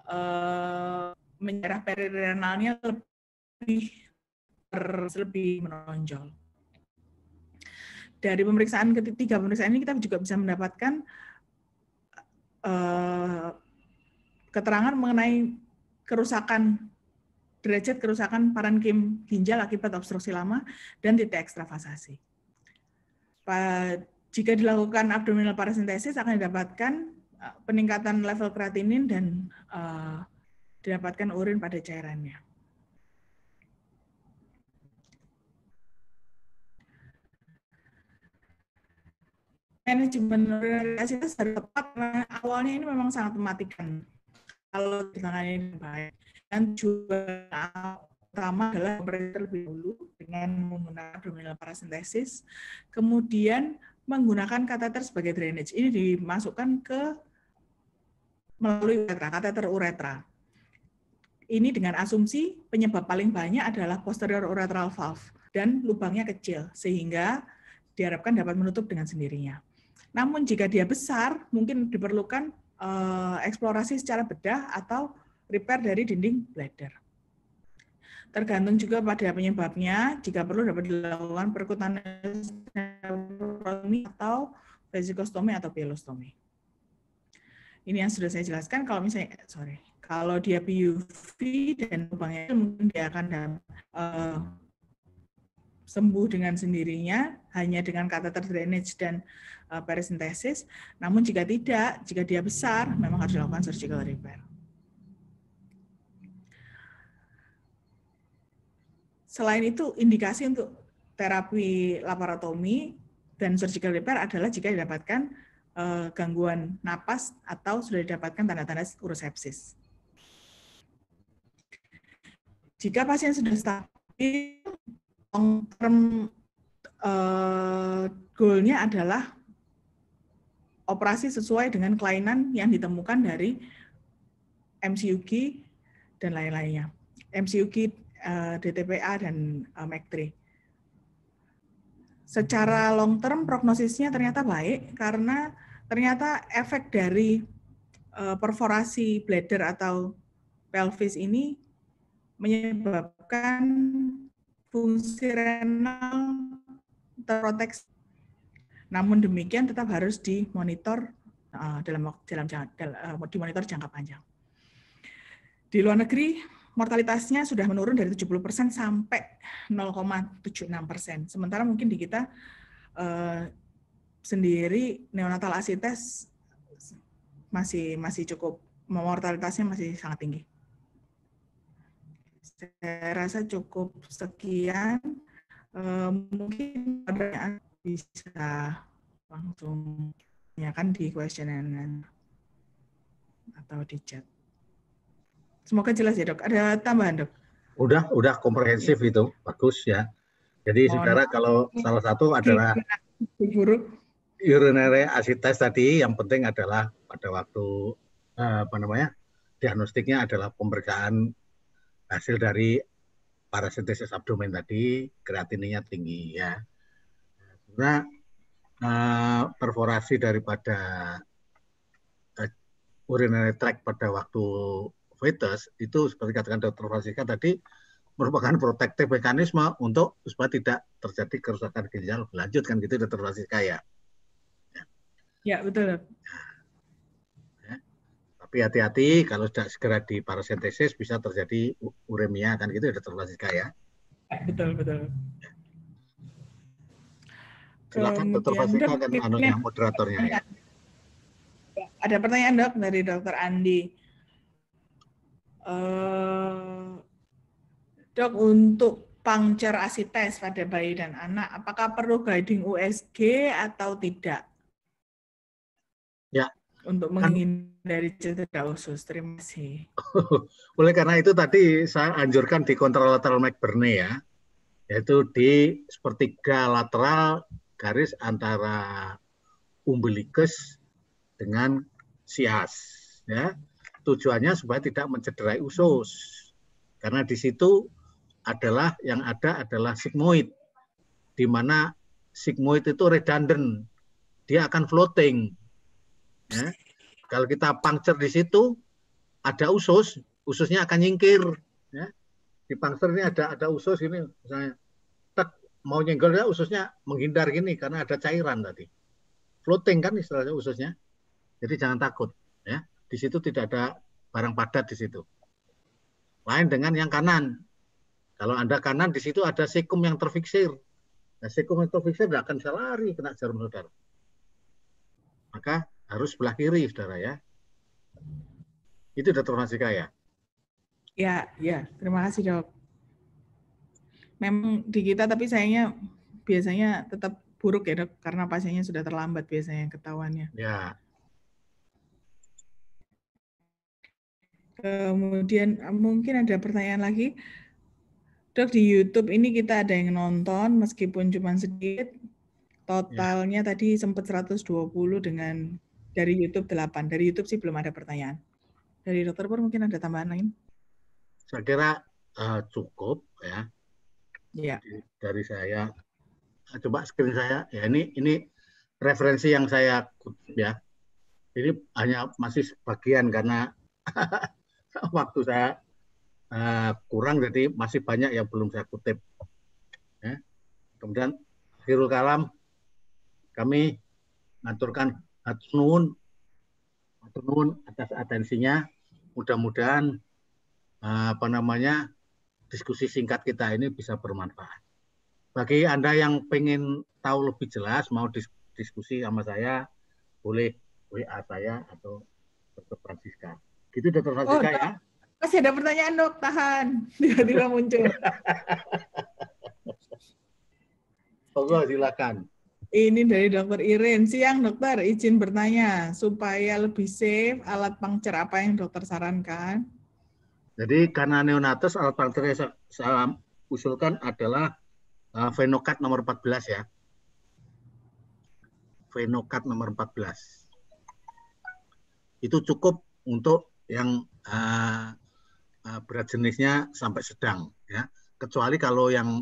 Speaker 1: eh, menyerah perirenalnya lebih lebih menonjol. Dari pemeriksaan ketiga pemeriksaan ini kita juga bisa mendapatkan uh, keterangan mengenai kerusakan derajat kerusakan parenkim ginjal akibat obstruksi lama dan titik ekstravasasi. Jika dilakukan abdominal parasintesis akan didapatkan eh, peningkatan level kreatinin dan uh, didapatkan urin pada cairannya. Manajemen urinariasitas harus tepat karena awalnya ini memang sangat mematikan kalau ditangani baik dan tujuan utama adalah pemerintah terlebih dahulu dengan menggunakan dominan parasintesis, kemudian menggunakan kateter sebagai drainage. Ini dimasukkan ke melalui uretra, kateter uretra. Ini dengan asumsi penyebab paling banyak adalah posterior uretral valve dan lubangnya kecil, sehingga diharapkan dapat menutup dengan sendirinya. Namun jika dia besar, mungkin diperlukan eh, eksplorasi secara bedah atau repair dari dinding bladder. Tergantung juga pada penyebabnya, jika perlu dapat dilakukan perkutan nephrectomy atau vesikostomi atau pielostomi. Ini yang sudah saya jelaskan kalau misalnya sorry, kalau dia PUV dan lubangnya mungkin dia akan uh, sembuh dengan sendirinya hanya dengan catheter drainage dan uh, eh, peresintesis. Namun jika tidak, jika dia besar, memang harus dilakukan surgical repair. Selain itu, indikasi untuk terapi laparotomi dan surgical repair adalah jika didapatkan eh, gangguan napas atau sudah didapatkan tanda-tanda urosepsis. Jika pasien sudah stabil, long term uh, goalnya adalah operasi sesuai dengan kelainan yang ditemukan dari MCUG dan lain-lainnya. MCUG Eh, DTPA dan eh, mec Secara long term prognosisnya ternyata baik karena ternyata efek dari eh, perforasi bladder atau pelvis ini menyebabkan fungsi renal terproteksi. Namun demikian tetap harus dimonitor dalam dalam, dalam dimonitor jangka panjang. Di luar negeri mortalitasnya sudah menurun dari 70% sampai 0,76%. Sementara mungkin di kita uh, sendiri neonatal asites masih masih cukup mortalitasnya masih sangat tinggi. Saya rasa cukup sekian. Uh, mungkin pertanyaan bisa langsung kan di question and atau di chat. Semoga jelas ya dok. Ada tambahan dok?
Speaker 2: Udah, udah komprehensif iya. itu, bagus ya. Jadi oh, saudara kalau salah satu adalah buruk. urinary acid test tadi, yang penting adalah pada waktu eh, apa namanya diagnostiknya adalah pemeriksaan hasil dari parasitesis abdomen tadi kreatininya tinggi ya. Karena uh, eh, perforasi daripada uh, urinary tract pada waktu fetus itu seperti katakan dokter Fasika tadi merupakan protektif mekanisme untuk supaya tidak terjadi kerusakan ginjal berlanjut kan gitu dokter Fasika ya. Ya, betul. Ya. Tapi hati-hati kalau tidak segera di parasentesis bisa terjadi uremia kan gitu dokter Fasika ya.
Speaker 1: Betul betul.
Speaker 2: Silakan dokter Fasika dan anunya moderatornya ya.
Speaker 1: Ada pertanyaan dok dari dokter Andi. Eh, dok, untuk pangcerasi asites pada bayi dan anak, apakah perlu guiding USG atau tidak? Ya. Untuk kan- menghindari cedera usus. Terima kasih.
Speaker 2: Oleh karena itu tadi saya anjurkan di kontralateral McBurney ya, yaitu di sepertiga lateral garis antara umbilikus dengan sias ya tujuannya supaya tidak mencederai usus. Karena di situ adalah yang ada adalah sigmoid, di mana sigmoid itu redundant, dia akan floating. Ya. Kalau kita puncture di situ, ada usus, ususnya akan nyingkir. Ya. Di puncture ini ada ada usus ini, misalnya tek, mau nyenggol ya ususnya menghindar gini karena ada cairan tadi. Floating kan istilahnya ususnya. Jadi jangan takut di situ tidak ada barang padat di situ. Lain dengan yang kanan. Kalau Anda kanan, di situ ada sekum yang terfiksir. Nah, sekum yang terfiksir tidak akan bisa lari kena jarum saudara. Maka harus sebelah kiri, saudara ya. Itu Dr. Masika ya?
Speaker 1: Ya, ya. Terima kasih, dok. Memang di kita, tapi sayangnya biasanya tetap buruk ya, dok. Karena pasiennya sudah terlambat biasanya ketahuannya. Ya, Kemudian eh, mungkin ada pertanyaan lagi. Dok, di YouTube ini kita ada yang nonton meskipun cuma sedikit. Totalnya ya. tadi sempat 120 dengan dari YouTube 8. Dari YouTube sih belum ada pertanyaan. Dari dokter pun mungkin ada tambahan lain?
Speaker 2: Saya kira uh, cukup ya. Iya. dari saya eh, coba screen saya ya ini ini referensi yang saya kutip ya. Ini hanya masih sebagian karena waktu saya uh, kurang jadi masih banyak yang belum saya kutip. Ya. Kemudian akhirul Kalam kami ngaturkan atunun atunun atas atensinya. Mudah-mudahan uh, apa namanya diskusi singkat kita ini bisa bermanfaat. Bagi Anda yang pengen tahu lebih jelas, mau diskusi sama saya, boleh WA saya atau Dr. Francisca. Gitu Dr. Fatika oh, ya.
Speaker 1: Masih ada pertanyaan dok, tahan. Tiba-tiba muncul.
Speaker 2: Allah silakan.
Speaker 1: Ini dari dokter Irin. Siang dokter, izin bertanya. Supaya lebih safe, alat pangcer apa yang dokter sarankan?
Speaker 2: Jadi karena neonatus, alat pangcer yang saya usulkan adalah uh, Venocat nomor 14 ya. Venocat nomor 14. Itu cukup untuk yang uh, uh, berat jenisnya sampai sedang ya kecuali kalau yang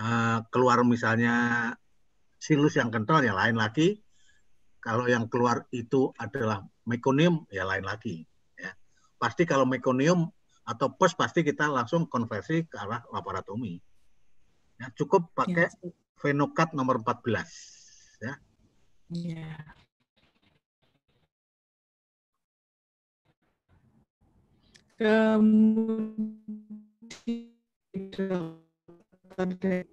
Speaker 2: uh, keluar misalnya silus yang kental ya lain lagi kalau yang keluar itu adalah mekonium ya lain lagi ya pasti kalau mekonium atau pos pasti kita langsung konversi ke arah laparotomi ya, cukup pakai ya. venokat nomor 14
Speaker 3: ya. ya. ini
Speaker 1: sudah intra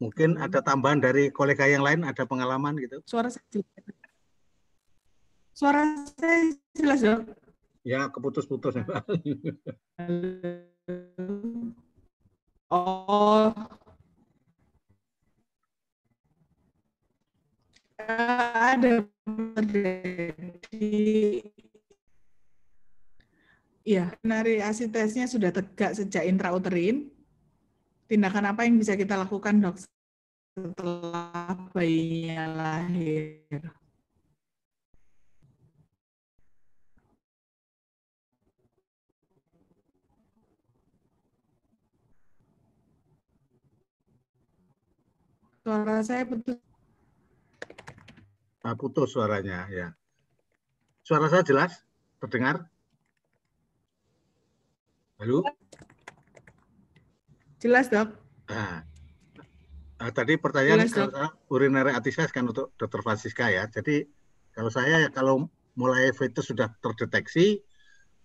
Speaker 2: Mungkin ada tambahan dari kolega yang lain, ada pengalaman gitu. Suara saya jelas.
Speaker 1: Suara saya jelas, dok.
Speaker 2: Ya, keputus-putus.
Speaker 1: Oh. ada berhenti. ya nari asitesnya sudah tegak sejak intrauterin tindakan apa yang bisa kita lakukan dok setelah bayinya lahir Suara saya putus.
Speaker 2: Ah, putus suaranya, ya. Suara saya jelas? Terdengar? Halo? Jelas, dok. Nah, tadi pertanyaan jelas, dok. urinary atisias kan untuk dokter Francisca ya. Jadi kalau saya ya kalau mulai fetus sudah terdeteksi,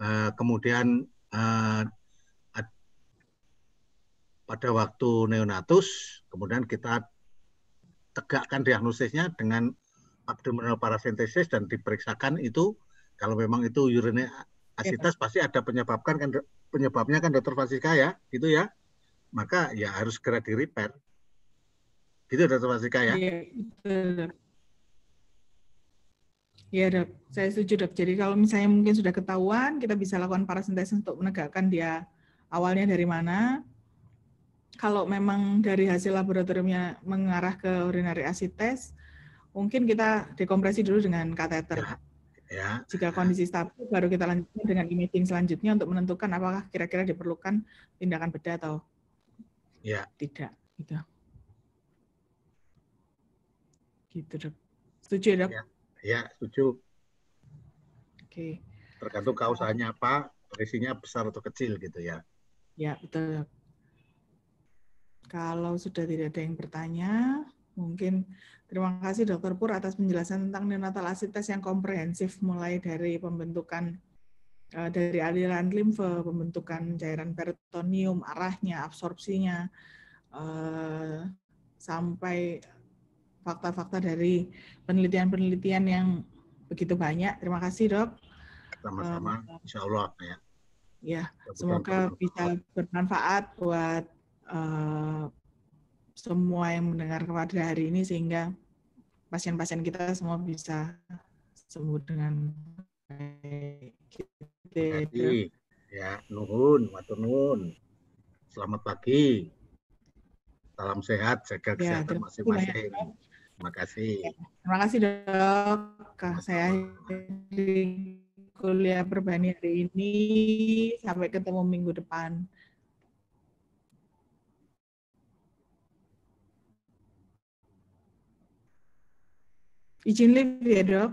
Speaker 2: eh, kemudian eh, pada waktu neonatus, kemudian kita tegakkan diagnosisnya dengan abdominal paracentesis dan diperiksakan itu kalau memang itu urine asitas ya. pasti ada penyebabkan kan penyebabnya kan dokter Fasika ya gitu ya maka ya harus segera di repair gitu dokter Fasika ya
Speaker 1: iya ya, dok saya setuju dok jadi kalau misalnya mungkin sudah ketahuan kita bisa lakukan paracentesis untuk menegakkan dia awalnya dari mana kalau memang dari hasil laboratoriumnya mengarah ke urinary acid test, mungkin kita dekompresi dulu dengan kateter. Ya. ya. Jika kondisi stabil, baru kita lanjutkan dengan imaging selanjutnya untuk menentukan apakah kira-kira diperlukan tindakan beda atau ya. tidak. Gitu. Gitu, dok. Setuju ya, dok? Ya, ya setuju. Oke. Okay.
Speaker 2: Tergantung kausanya apa, resinya besar atau kecil gitu ya.
Speaker 1: Ya, betul. Dok. Kalau sudah tidak ada yang bertanya, mungkin terima kasih Dokter Pur atas penjelasan tentang neonatal asites yang komprehensif mulai dari pembentukan eh, dari aliran limfe, pembentukan cairan peritoneum, arahnya, absorpsinya, eh, sampai fakta-fakta dari penelitian-penelitian yang begitu banyak. Terima kasih dok.
Speaker 2: Sama-sama, eh, insya Allah.
Speaker 1: Ya, ya semoga bisa bermanfaat buat Eh, semua yang mendengar kepada hari ini sehingga pasien-pasien kita semua bisa sembuh dengan baik.
Speaker 2: Gitu. Ya, nuhun, matur nuhun. Selamat pagi. Salam sehat, jaga ya, kesehatan masing-masing. Terima kasih. Ya,
Speaker 1: terima kasih dok. Kak, Saya di kuliah perbani hari ini. Sampai ketemu minggu depan. Izin live ya dok.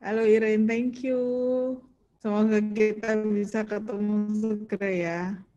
Speaker 1: Halo Irene, thank you. Semoga kita bisa ketemu segera ya.